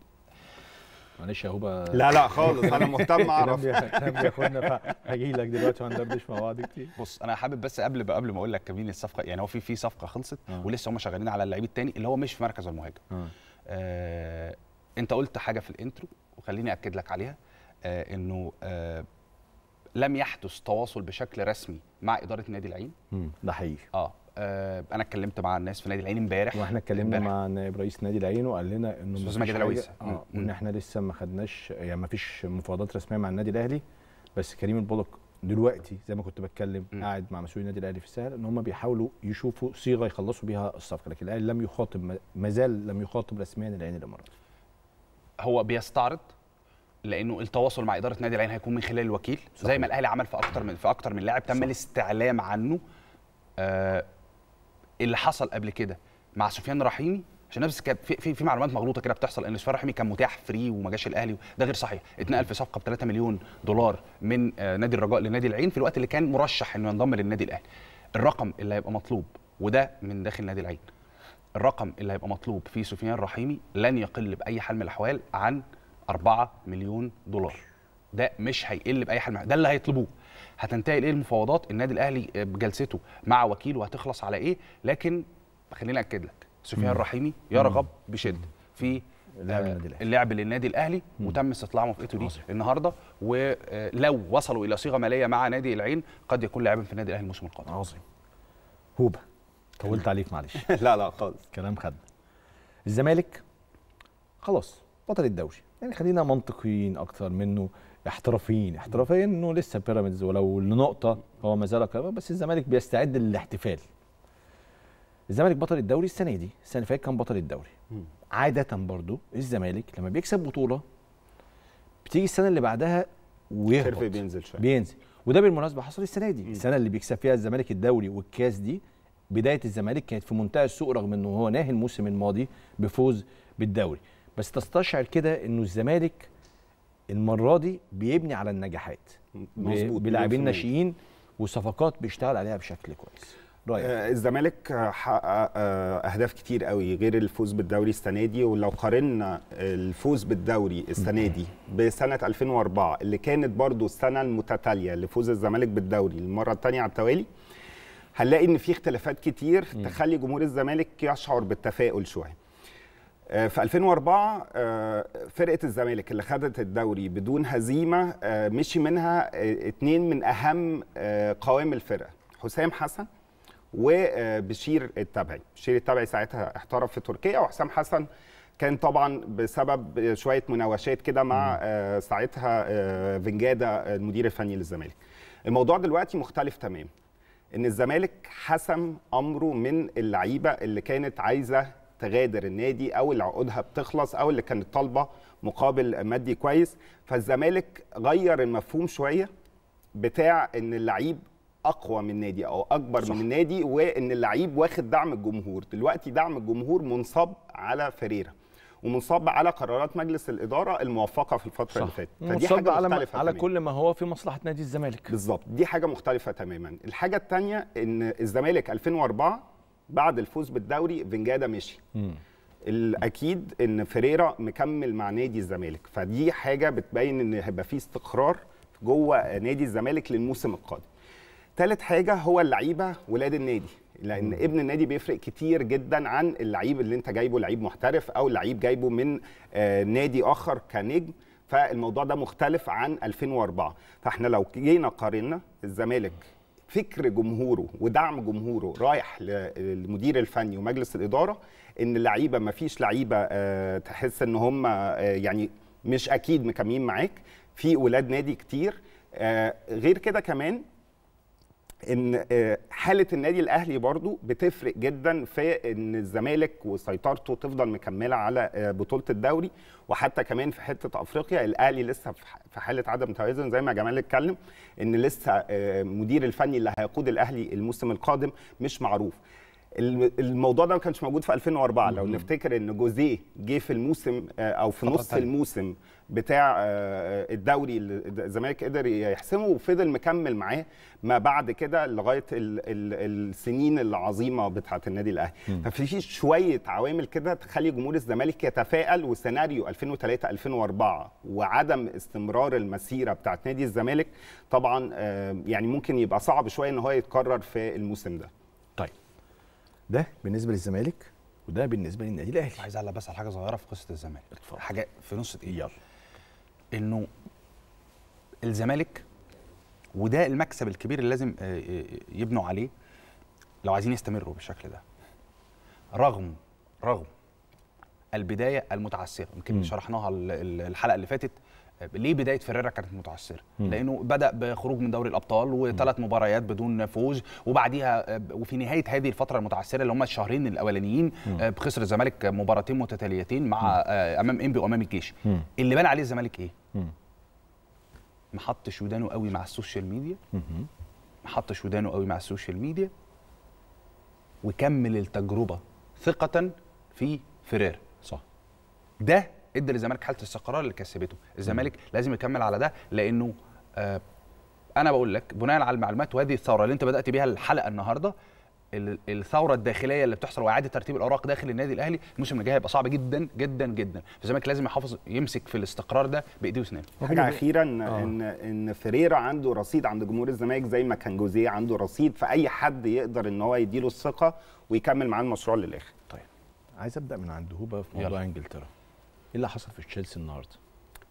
معلش يا هوبا لا لا خالص انا مهتم (laughs) اعرف يا اخوانا هجي لك دلوقتي وهندردش مع بعض كتير بص انا حابب بس قبل قبل ما اقول لك مين الصفقه يعني هو في في صفقه خلصت آه. ولسه هم شغالين على اللعيب الثاني اللي هو مش في مركز المهاجم آه. آه انت قلت حاجه في الانترو وخليني اكد لك عليها آه انه آه لم يحدث تواصل بشكل رسمي مع اداره نادي العين ده حقيقي اه آه، انا اتكلمت مع الناس في نادي العين امبارح واحنا اتكلمنا مع نائب رئيس نادي العين وقال لنا انه استاذ ماجد العويس آه، ان احنا لسه ما خدناش يعني ما فيش مفاوضات رسميه مع النادي الاهلي بس كريم البولك دلوقتي زي ما كنت بتكلم م. قاعد مع مسؤولي النادي الاهلي في السهل ان هم بيحاولوا يشوفوا صيغه يخلصوا بيها الصفقه لكن الاهلي لم يخاطب ما زال لم يخاطب رسميا العين الاماراتي هو بيستعرض لانه التواصل مع اداره نادي العين هيكون من خلال الوكيل صحيح. زي ما الاهلي عمل في اكتر من في اكتر من لاعب تم صحيح. الاستعلام عنه آه اللي حصل قبل كده مع سفيان رحيمي عشان نفس كان في في معلومات مغلوطه كده بتحصل ان سفيان رحيمي كان متاح فري وما جاش الاهلي ده غير صحيح اتنقل في صفقه ب 3 مليون دولار من آه، نادي الرجاء لنادي العين في الوقت اللي كان مرشح انه ينضم للنادي الاهلي الرقم اللي هيبقى مطلوب وده من داخل نادي العين الرقم اللي هيبقى مطلوب في سفيان رحيمي لن يقل باي حال من الاحوال عن 4 مليون دولار ده مش هيقل باي حال ده اللي هيطلبوه هتنتهي لايه المفاوضات النادي الاهلي آه، بجلسته مع وكيله هتخلص على ايه لكن خليني اكد لك سفيان الرحيمي يرغب بشده في آه، اللعب للنادي الاهلي وتم استطلاع موافقته دي النهارده ولو وصلوا الى صيغه ماليه مع نادي العين قد يكون لاعبا في النادي الاهلي الموسم القادم عظيم هوبا طولت عليك معلش (laughs) لا لا خالص كلام خد الزمالك خلاص بطل الدوري يعني خلينا منطقيين اكتر منه احترافيين احترافيين انه لسه بيراميدز ولو لنقطه هو ما زال بس الزمالك بيستعد للاحتفال الزمالك بطل الدوري السنه دي السنه اللي فاتت كان بطل الدوري عاده برضو الزمالك لما بيكسب بطوله بتيجي السنه اللي بعدها ويهبط بينزل شويه بينزل وده بالمناسبه حصل السنه دي السنه اللي بيكسب فيها الزمالك الدوري والكاس دي بدايه الزمالك كانت في منتهى السوء رغم انه هو ناهي الموسم الماضي بفوز بالدوري بس تستشعر كده انه الزمالك المره دي بيبني على النجاحات مظبوط بلاعبين ناشئين وصفقات بيشتغل عليها بشكل كويس رايك آه، الزمالك حقق آه، اهداف كتير قوي غير الفوز بالدوري السنه دي ولو قارنا الفوز بالدوري السنه دي بسنه 2004 اللي كانت برضو السنه المتتاليه لفوز الزمالك بالدوري المره الثانيه على التوالي هنلاقي ان في اختلافات كتير تخلي جمهور الزمالك يشعر بالتفاؤل شويه آه، في 2004 آه، فرقه الزمالك اللي خدت الدوري بدون هزيمه آه، مشي منها اتنين من اهم قوام الفرقه حسام حسن وبشير التبعي بشير التبعي ساعتها احترف في تركيا وحسام حسن كان طبعا بسبب شويه مناوشات كده مع ساعتها فنجاده المدير الفني للزمالك الموضوع دلوقتي مختلف تماما ان الزمالك حسم امره من اللعيبه اللي كانت عايزه تغادر النادي او اللي عقودها بتخلص او اللي كانت طالبه مقابل مادي كويس فالزمالك غير المفهوم شويه بتاع ان اللعيب اقوى من النادي او اكبر صح. من النادي وان اللعيب واخد دعم الجمهور دلوقتي دعم الجمهور منصب على فريره ومنصب على قرارات مجلس الاداره الموافقه في الفتره صح. اللي فاتت فدي حاجه على مختلفه على, على كل ما هو في مصلحه نادي الزمالك بالظبط دي حاجه مختلفه تماما الحاجه الثانيه ان الزمالك 2004 بعد الفوز بالدوري فينجادا مشي الاكيد ان فيريرا مكمل مع نادي الزمالك فدي حاجه بتبين ان هيبقى في استقرار جوه نادي الزمالك للموسم القادم ثالث حاجه هو اللعيبه ولاد النادي لان ابن النادي بيفرق كتير جدا عن اللعيب اللي انت جايبه لعيب محترف او لعيب جايبه من آه، نادي اخر كنجم فالموضوع ده مختلف عن 2004 فاحنا لو جينا قارنا الزمالك فكر جمهوره ودعم جمهوره رايح للمدير الفني ومجلس الاداره ان اللعيبه ما فيش لعيبه آه، تحس ان هم آه، يعني مش اكيد مكملين معاك في ولاد نادي كتير آه، غير كده كمان ان آه، حاله النادي الاهلي برضو بتفرق جدا في ان الزمالك وسيطرته تفضل مكمله على آه، بطوله الدوري وحتى كمان في حته افريقيا الاهلي لسه في حاله عدم توازن زي ما جمال اتكلم ان لسه المدير آه، الفني اللي هيقود الاهلي الموسم القادم مش معروف الموضوع ده ما كانش موجود في 2004 لو نفتكر ان جوزيه جه في الموسم او في نص الموسم بتاع آه، آه، الدوري اللي الزمالك قدر يحسمه وفضل مكمل معاه ما بعد كده لغايه الـ الـ السنين العظيمه بتاعه النادي الاهلي ففي شويه عوامل كده تخلي جمهور الزمالك يتفائل وسيناريو 2003 2004 وعدم استمرار المسيره بتاعه نادي الزمالك طبعا آه، يعني ممكن يبقى صعب شويه ان هو يتكرر في الموسم ده طيب ده بالنسبه للزمالك وده بالنسبه للنادي الاهلي عايز اعلق بس على حاجه صغيره في قصه الزمالك حاجه في نص دقيقه يلا انه الزمالك وده المكسب الكبير اللي لازم آه، آه، يبنوا عليه لو عايزين يستمروا بالشكل ده رغم رغم البدايه المتعثره يمكن شرحناها الحلقه اللي فاتت ليه بدايه فيريرا كانت متعثره؟ لانه بدا بخروج من دوري الابطال وثلاث مباريات بدون فوز وبعديها آه، وفي نهايه هذه الفتره المتعثره اللي هم الشهرين الاولانيين آه، خسر الزمالك مباراتين متتاليتين مع آه، امام انبي وامام الجيش مم. اللي بان عليه الزمالك ايه؟ ما حطش ودانه قوي مع السوشيال ميديا ما حطش ودانه قوي مع السوشيال ميديا وكمل التجربه ثقه في فيريرا صح ده ادى للزمالك حاله استقرار اللي كسبته الزمالك لازم يكمل على ده لانه آه انا بقول لك بناء على المعلومات وهذه الثوره اللي انت بدات بيها الحلقه النهارده الثوره الداخليه اللي بتحصل واعاده ترتيب الاوراق داخل النادي الاهلي الموسم الجاي هيبقى صعب جدا جدا جدا فالزمالك لازم يحافظ يمسك في الاستقرار ده بايديه وسنانه حاجه اخيرا آه. ان ان فريرا عنده رصيد عند جمهور الزمالك زي ما كان جوزيه عنده رصيد فاي حد يقدر ان هو يديله الثقه ويكمل معاه المشروع للاخر طيب عايز ابدا من عند هوبا في موضوع انجلترا إيه اللي حصل في تشيلسي النهارده؟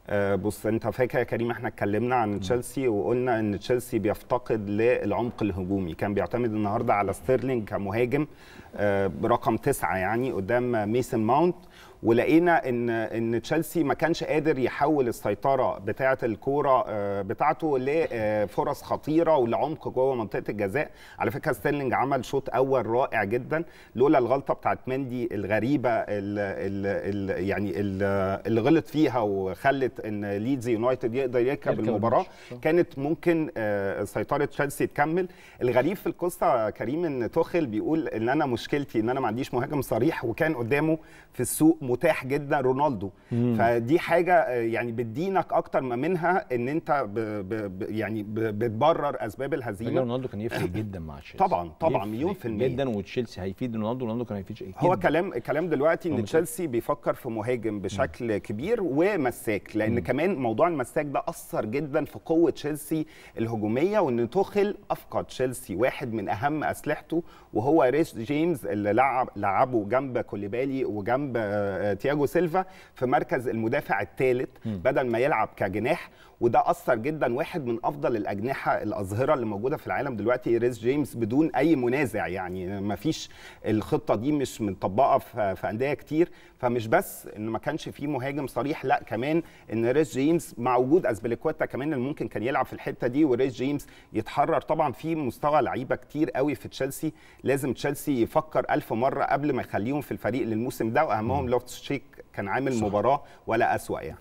أه بص انت فاكر يا كريم احنا اتكلمنا عن تشيلسي وقلنا ان تشيلسي بيفتقد للعمق الهجومي كان بيعتمد النهارده على ستيرلينج كمهاجم أه رقم تسعه يعني قدام ميسن ماونت ولقينا ان ان تشيلسي ما كانش قادر يحول السيطره بتاعه الكوره آه، بتاعته لفرص آه، خطيره ولعمق جوه منطقه الجزاء على فكره ستيرلينج عمل شوط اول رائع جدا لولا الغلطه بتاعه مندي الغريبه ال ال الـ يعني اللي غلط فيها وخلت ان ليدز يونايتد يقدر يركب المباراه كانت ممكن آه، سيطره تشيلسي تكمل الغريب في القصه كريم ان توخل بيقول ان انا مشكلتي ان انا ما عنديش مهاجم صريح وكان قدامه في السوق متاح جدا رونالدو مم. فدي حاجه آه، يعني بتدينك اكتر ما منها ان انت ب ب يعني ب بتبرر اسباب الهزيمه رونالدو كان يفرق (laughs) جدا مع تشيلسي طبعا طبعا مليون في المية جدا وتشيلسي هيفيد رونالدو رونالدو كان هيفيد جداً. هو كلام كلام دلوقتي ان تشيلسي بيفكر في مهاجم بشكل مم. كبير ومساك لان مم. كمان موضوع المساك ده اثر جدا في قوه تشيلسي الهجوميه وان توخل افقد تشيلسي واحد من اهم اسلحته وهو ريس جيمز اللي لعب لعبه جنب كوليبالي وجنب جنب تياجو سيلفا في مركز المدافع الثالث بدل ما يلعب كجناح وده اثر جدا واحد من افضل الاجنحه الاظهره اللي موجوده في العالم دلوقتي ريس جيمس بدون اي منازع يعني ما فيش الخطه دي مش مطبقه في انديه كتير فمش بس ان ما كانش في مهاجم صريح لا كمان ان ريس جيمس مع وجود ازبليكوتا كمان اللي ممكن كان يلعب في الحته دي وريس جيمس يتحرر طبعا في مستوى لعيبه كتير قوي في تشيلسي لازم تشيلسي يفكر ألف مره قبل ما يخليهم في الفريق للموسم ده واهمهم لوفتس شيك كان عامل صح. مباراه ولا اسوا يعني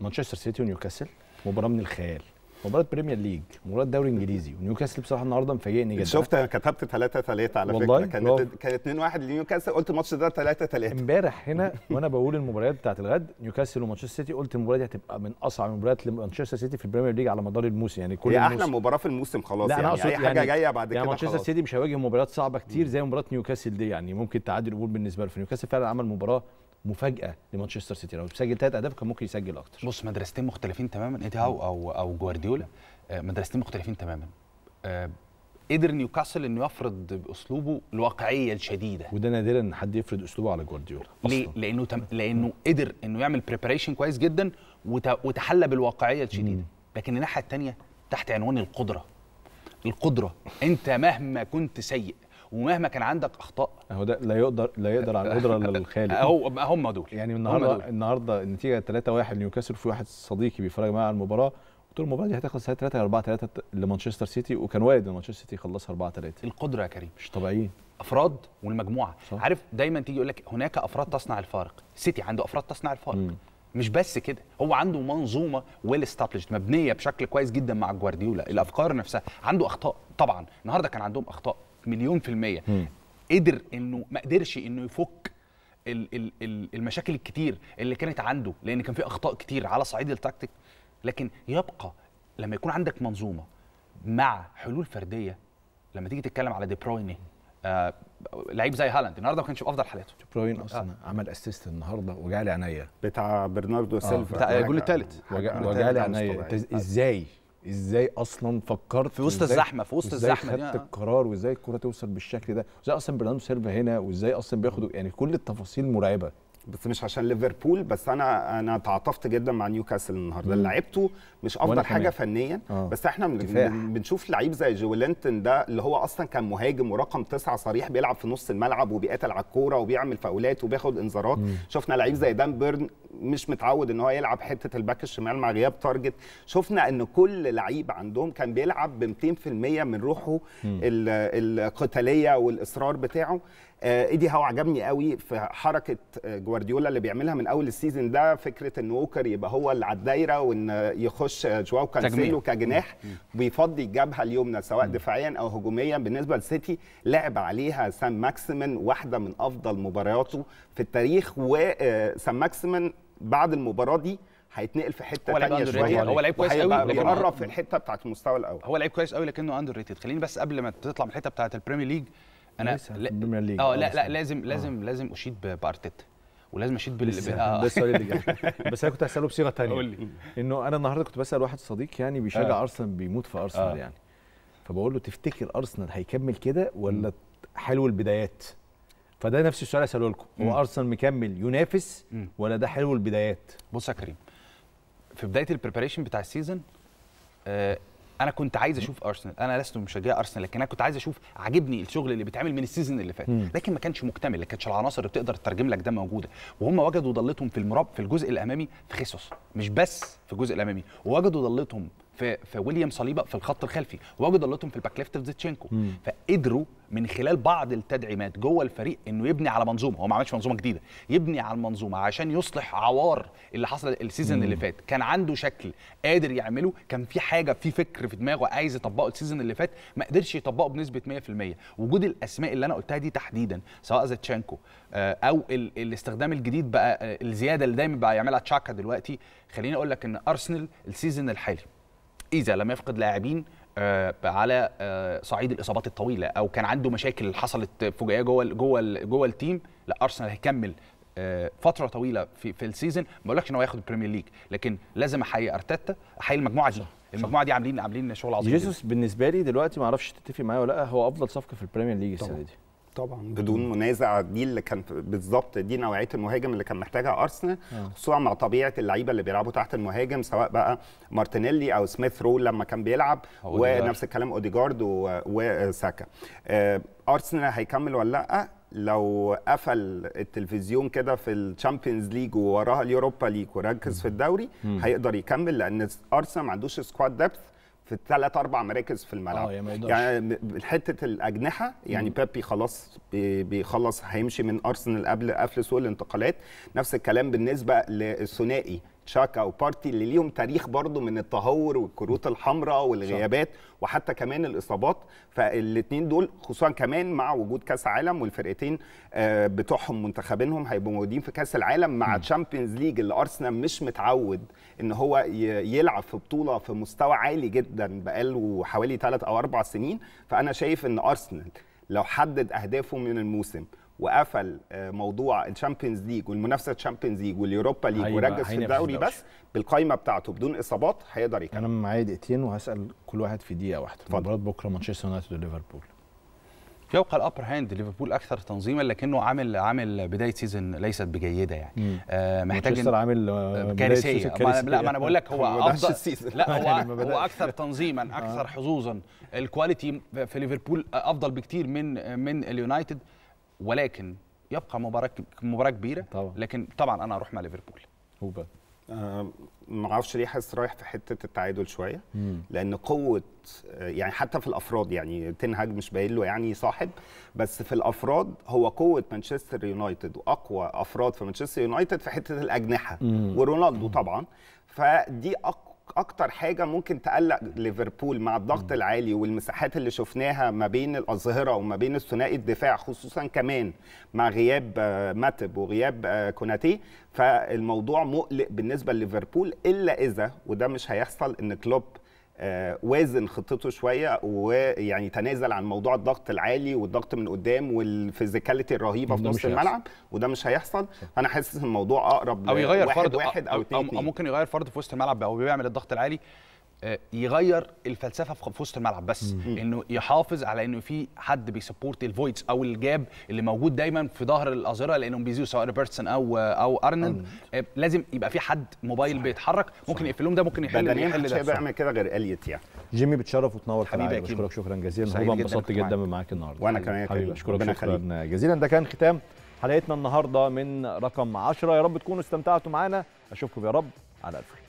مانشستر سيتي ونيوكاسل مباراه من الخيال مباراه بريمير ليج مباراه دوري انجليزي ونيوكاسل بصراحه النهارده مفاجئني جدا شفت انا كتبت 3 3 على والله فكره كانت كان 2 1 لنيوكاسل قلت الماتش ده 3 3 امبارح هنا وانا بقول المباريات بتاعت الغد نيوكاسل ومانشستر سيتي قلت المباراه دي هتبقى من اصعب المباريات لمانشستر سيتي في البريمير ليج على مدار الموسم يعني كل هي احلى مباراه في الموسم خلاص لا يعني أنا اي حاجه يعني جايه بعد يعني كده مانشستر سيتي مش هيواجه مباريات صعبه كتير زي مباراه نيوكاسل دي يعني ممكن تعادل قبول بالنسبه له نيوكاسل فعلا عمل مباراه مفاجاه لمانشستر سيتي لو سجل ثلاث اهداف كان ممكن يسجل اكتر بص مدرستين مختلفين تماما ايدي هاو او او جوارديولا آه، مدرستين مختلفين تماما آه، قدر نيوكاسل انه يفرض باسلوبه الواقعيه الشديده وده نادرا ان حد يفرض اسلوبه على جوارديولا ليه لانه تم... لانه قدر انه يعمل بريباريشن كويس جدا وت... وتحلى بالواقعيه الشديده لكن الناحيه الثانيه تحت عنوان القدره القدره انت مهما كنت سيء ومهما كان عندك اخطاء هو ده لا يقدر لا يقدر على القدره للخالق (laughs) هو هم دول يعني النهارده دول. النهارده النتيجه 3-1 نيوكاسل في واحد صديقي بيتفرج معايا على المباراه قلت له المباراه دي هتاخد 3 3 4 3 لمانشستر سيتي وكان وارد ان مانشستر سيتي يخلصها 4 3 القدره يا كريم مش طبيعيين افراد والمجموعه صح. عارف دايما تيجي يقول لك هناك افراد تصنع الفارق سيتي عنده افراد تصنع الفارق م. مش بس كده هو عنده منظومه ويل استابلشد مبنيه بشكل كويس جدا مع جوارديولا الافكار نفسها عنده اخطاء طبعا النهارده كان عندهم اخطاء مليون في الميه م. قدر انه ما قدرش انه يفك الـ الـ المشاكل الكتير اللي كانت عنده لان كان في اخطاء كتير على صعيد التكتيك لكن يبقى لما يكون عندك منظومه مع حلول فرديه لما تيجي تتكلم على دي برويني آه لعيب زي هالاند النهارده ما كانش في افضل حالاته دي بروين اصلا آه. عمل اسيست النهارده وجع لي عينيا بتاع برناردو آه. سيلفا آه. بتاع الجول الثالث وجع لي عينيا ازاي ازاي اصلا فكرت في وسط الزحمه في وسط الزحمه ازاي خدت آه. القرار وازاي الكره توصل بالشكل ده وازاي اصلا برناردو سيلفا هنا وازاي اصلا بياخد يعني كل التفاصيل مرعبه بس مش عشان ليفربول بس انا انا تعاطفت جدا مع نيوكاسل النهارده اللي لعبته مش افضل حاجه كمان. فنيا آه. بس احنا من بنشوف لعيب زي جولينتون ده اللي هو اصلا كان مهاجم ورقم تسعه صريح بيلعب في نص الملعب وبيقاتل على الكوره وبيعمل فاولات وبياخد انذارات شفنا لعيب زي دان بيرن مش متعود ان هو يلعب حته الباك الشمال مع غياب تارجت شفنا ان كل لعيب عندهم كان بيلعب ب 200% من روحه القتاليه والاصرار بتاعه آه، ايدي هاو عجبني قوي في حركه آه، جوارديولا اللي بيعملها من اول السيزون ده فكره ان ووكر يبقى هو اللي على الدايره وان يخش آه، جواو كانسيلو كجناح بيفضي الجبهه اليمنى سواء دفاعيا او هجوميا بالنسبه للسيتي لعب عليها سام ماكسيمن واحده من افضل مبارياته في التاريخ وسام ماكسيمن بعد المباراه دي هيتنقل في حته ثانيه شويه هو لعيب كويس قوي بيقرب في الحته بتاعت المستوى الاول هو لعيب كويس قوي لكنه اندر ريتد خليني بس قبل ما تطلع من الحته بتاعت البريمير ليج انا آه، لا اه لا لا لازم لازم آه. لازم اشيد بارتيتا ولازم اشيد بال ده السؤال اللي جاي بس انا كنت هساله بصيغه ثانيه قول لي انه انا النهارده كنت بسال واحد صديق يعني بيشجع آه. ارسنال بيموت في ارسنال آه. يعني فبقول له تفتكر ارسنال هيكمل كده ولا حلو البدايات فده نفس السؤال هساله لكم هو ارسنال مكمل ينافس ولا ده حلو البدايات بص يا كريم في بدايه البريباريشن بتاع السيزون انا كنت عايز اشوف ارسنال انا لست مشجع ارسنال لكن انا كنت عايز اشوف عاجبني الشغل اللي بيتعمل من السيزون اللي فات لكن ما كانش مكتمل ما كانتش العناصر اللي بتقدر تترجم لك ده موجوده وهم وجدوا ضلتهم في المراب في الجزء الامامي في خيسوس مش بس في الجزء الامامي وجدوا ضلتهم في في ويليام صليبا في الخط الخلفي وجد اللوتهم في الباك ليفت في زيتشينكو فقدروا من خلال بعض التدعيمات جوه الفريق انه يبني على منظومه هو ما عملش منظومه جديده يبني على المنظومه عشان يصلح عوار اللي حصل السيزون اللي فات كان عنده شكل قادر يعمله كان في حاجه في فكر في دماغه عايز يطبقه السيزون اللي فات ما قدرش يطبقه بنسبه 100% وجود الاسماء اللي انا قلتها دي تحديدا سواء زيتشينكو آه، او الاستخدام الجديد بقى آه، الزياده اللي دايما بقى يعملها تشاكا دلوقتي خليني اقول لك ان ارسنال السيزون الحالي اذا لم يفقد لاعبين آه، على آه، صعيد الاصابات الطويله او كان عنده مشاكل حصلت فجائيه جوه جوه جوه التيم لا ارسنال هيكمل آه، فتره طويله في في السيزون ما بقولكش ان هو ياخد البريمير ليج لكن لازم احيي ارتيتا احيي المجموعه دي المجموعه دي عاملين عاملين شغل عظيم جيسوس بالنسبه لي دلوقتي ما اعرفش تتفق معايا ولا لا هو افضل صفقه في البريمير ليج السنه دي طبعا بدون منازع دي اللي كان بالظبط دي نوعيه المهاجم اللي كان محتاجها ارسنال آه. خصوصا مع طبيعه اللعيبه اللي بيلعبوا تحت المهاجم سواء بقى مارتينيلي او سميث رو لما كان بيلعب آه، ونفس الكلام اوديجارد وساكا آه، ارسنال هيكمل ولا لا لو قفل التلفزيون كده في الشامبيونز ليج ووراها اليوروبا ليج وركز في الدوري هيقدر يكمل لان ارسنال ما عندوش سكواد ديبث في ثلاث اربع مراكز في الملعب آه يعني, يعني حته الاجنحه يعني بيبي خلاص بيخلص هيمشي من ارسنال قبل قفل سوق الانتقالات نفس الكلام بالنسبه للثنائي تشاكا وبارتي اللي ليهم تاريخ برضو من التهور والكروت الحمراء والغيابات وحتى كمان الاصابات فالاثنين دول خصوصا كمان مع وجود كاس عالم والفرقتين آه، بتوعهم منتخبينهم هيبقوا موجودين في كاس العالم مع تشامبيونز ليج اللي ارسنال مش متعود ان هو يلعب في بطوله في مستوى عالي جدا بقاله حوالي ثلاث او اربع سنين فانا شايف ان ارسنال لو حدد اهدافه من الموسم وقفل آه، موضوع الشامبيونز ليج والمنافسه الشامبيونز ليج واليوروبا ليج وركز في الدوري بس بالقايمه بتاعته بدون اصابات هيقدر يكمل انا معايا دقيقتين وهسال كل واحد في دقيقه واحده مباراه بكره مانشستر يونايتد وليفربول يبقى الابر هاند ليفربول اكثر تنظيما لكنه عامل عامل بدايه سيزون ليست بجيده يعني آه محتاج مانشستر عامل آه، آه، كارثيه لا ما انا بقول لك هو (laughs) افضل لا هو, (laughs) يعني هو اكثر تنظيما (laughs) اكثر حظوظا الكواليتي في ليفربول افضل بكثير من من اليونايتد ولكن يبقى مباراه مباراه كبيره طبعا. لكن طبعا انا اروح مع ليفربول هو بقى آه، ما اعرفش ليه حاسس رايح في حته التعادل شويه مم. لان قوه آه، يعني حتى في الافراد يعني تنهاج مش باين له يعني صاحب بس في الافراد هو قوه مانشستر يونايتد واقوى افراد في مانشستر يونايتد في حته الاجنحه مم. ورونالدو مم. طبعا فدي اقوى اكتر حاجه ممكن تقلق ليفربول مع الضغط م. العالي والمساحات اللي شفناها ما بين الاظهره وما بين الثنائي الدفاع خصوصا كمان مع غياب آه، ماتب وغياب آه، كوناتي فالموضوع مقلق بالنسبه لليفربول الا اذا وده مش هيحصل ان كلوب آه، وازن خطته شويه ويعني تنازل عن موضوع الضغط العالي والضغط من قدام والفيزيكاليتي الرهيبه في نص الملعب وده مش هيحصل انا حاسس ان الموضوع اقرب او يغير واحد فرد واحد او, أو, أو, أو ممكن يغير فرد في وسط الملعب او بيعمل الضغط العالي آه، يغير الفلسفه في وسط الملعب بس مم. انه يحافظ على انه في حد بيسبورت الفويتس او الجاب اللي موجود دايما في ظهر الاظهره لانهم بيزيدوا سواء ريبرتسون او او ارنولد آه، لازم يبقى في حد موبايل صحيح. بيتحرك ممكن يقفلهم ده ممكن يحل ده يحل ده بيعمل كده غير اليت يعني جيمي بتشرف وتنور حبيبي بشكرك شكرا جزيلا هو انبسطت جدا معاك النهارده وانا كمان حبيبي بشكرك شكرا جزيلا ده كان ختام حلقتنا النهارده من رقم 10 يا رب تكونوا استمتعتوا معانا اشوفكم يا رب على الف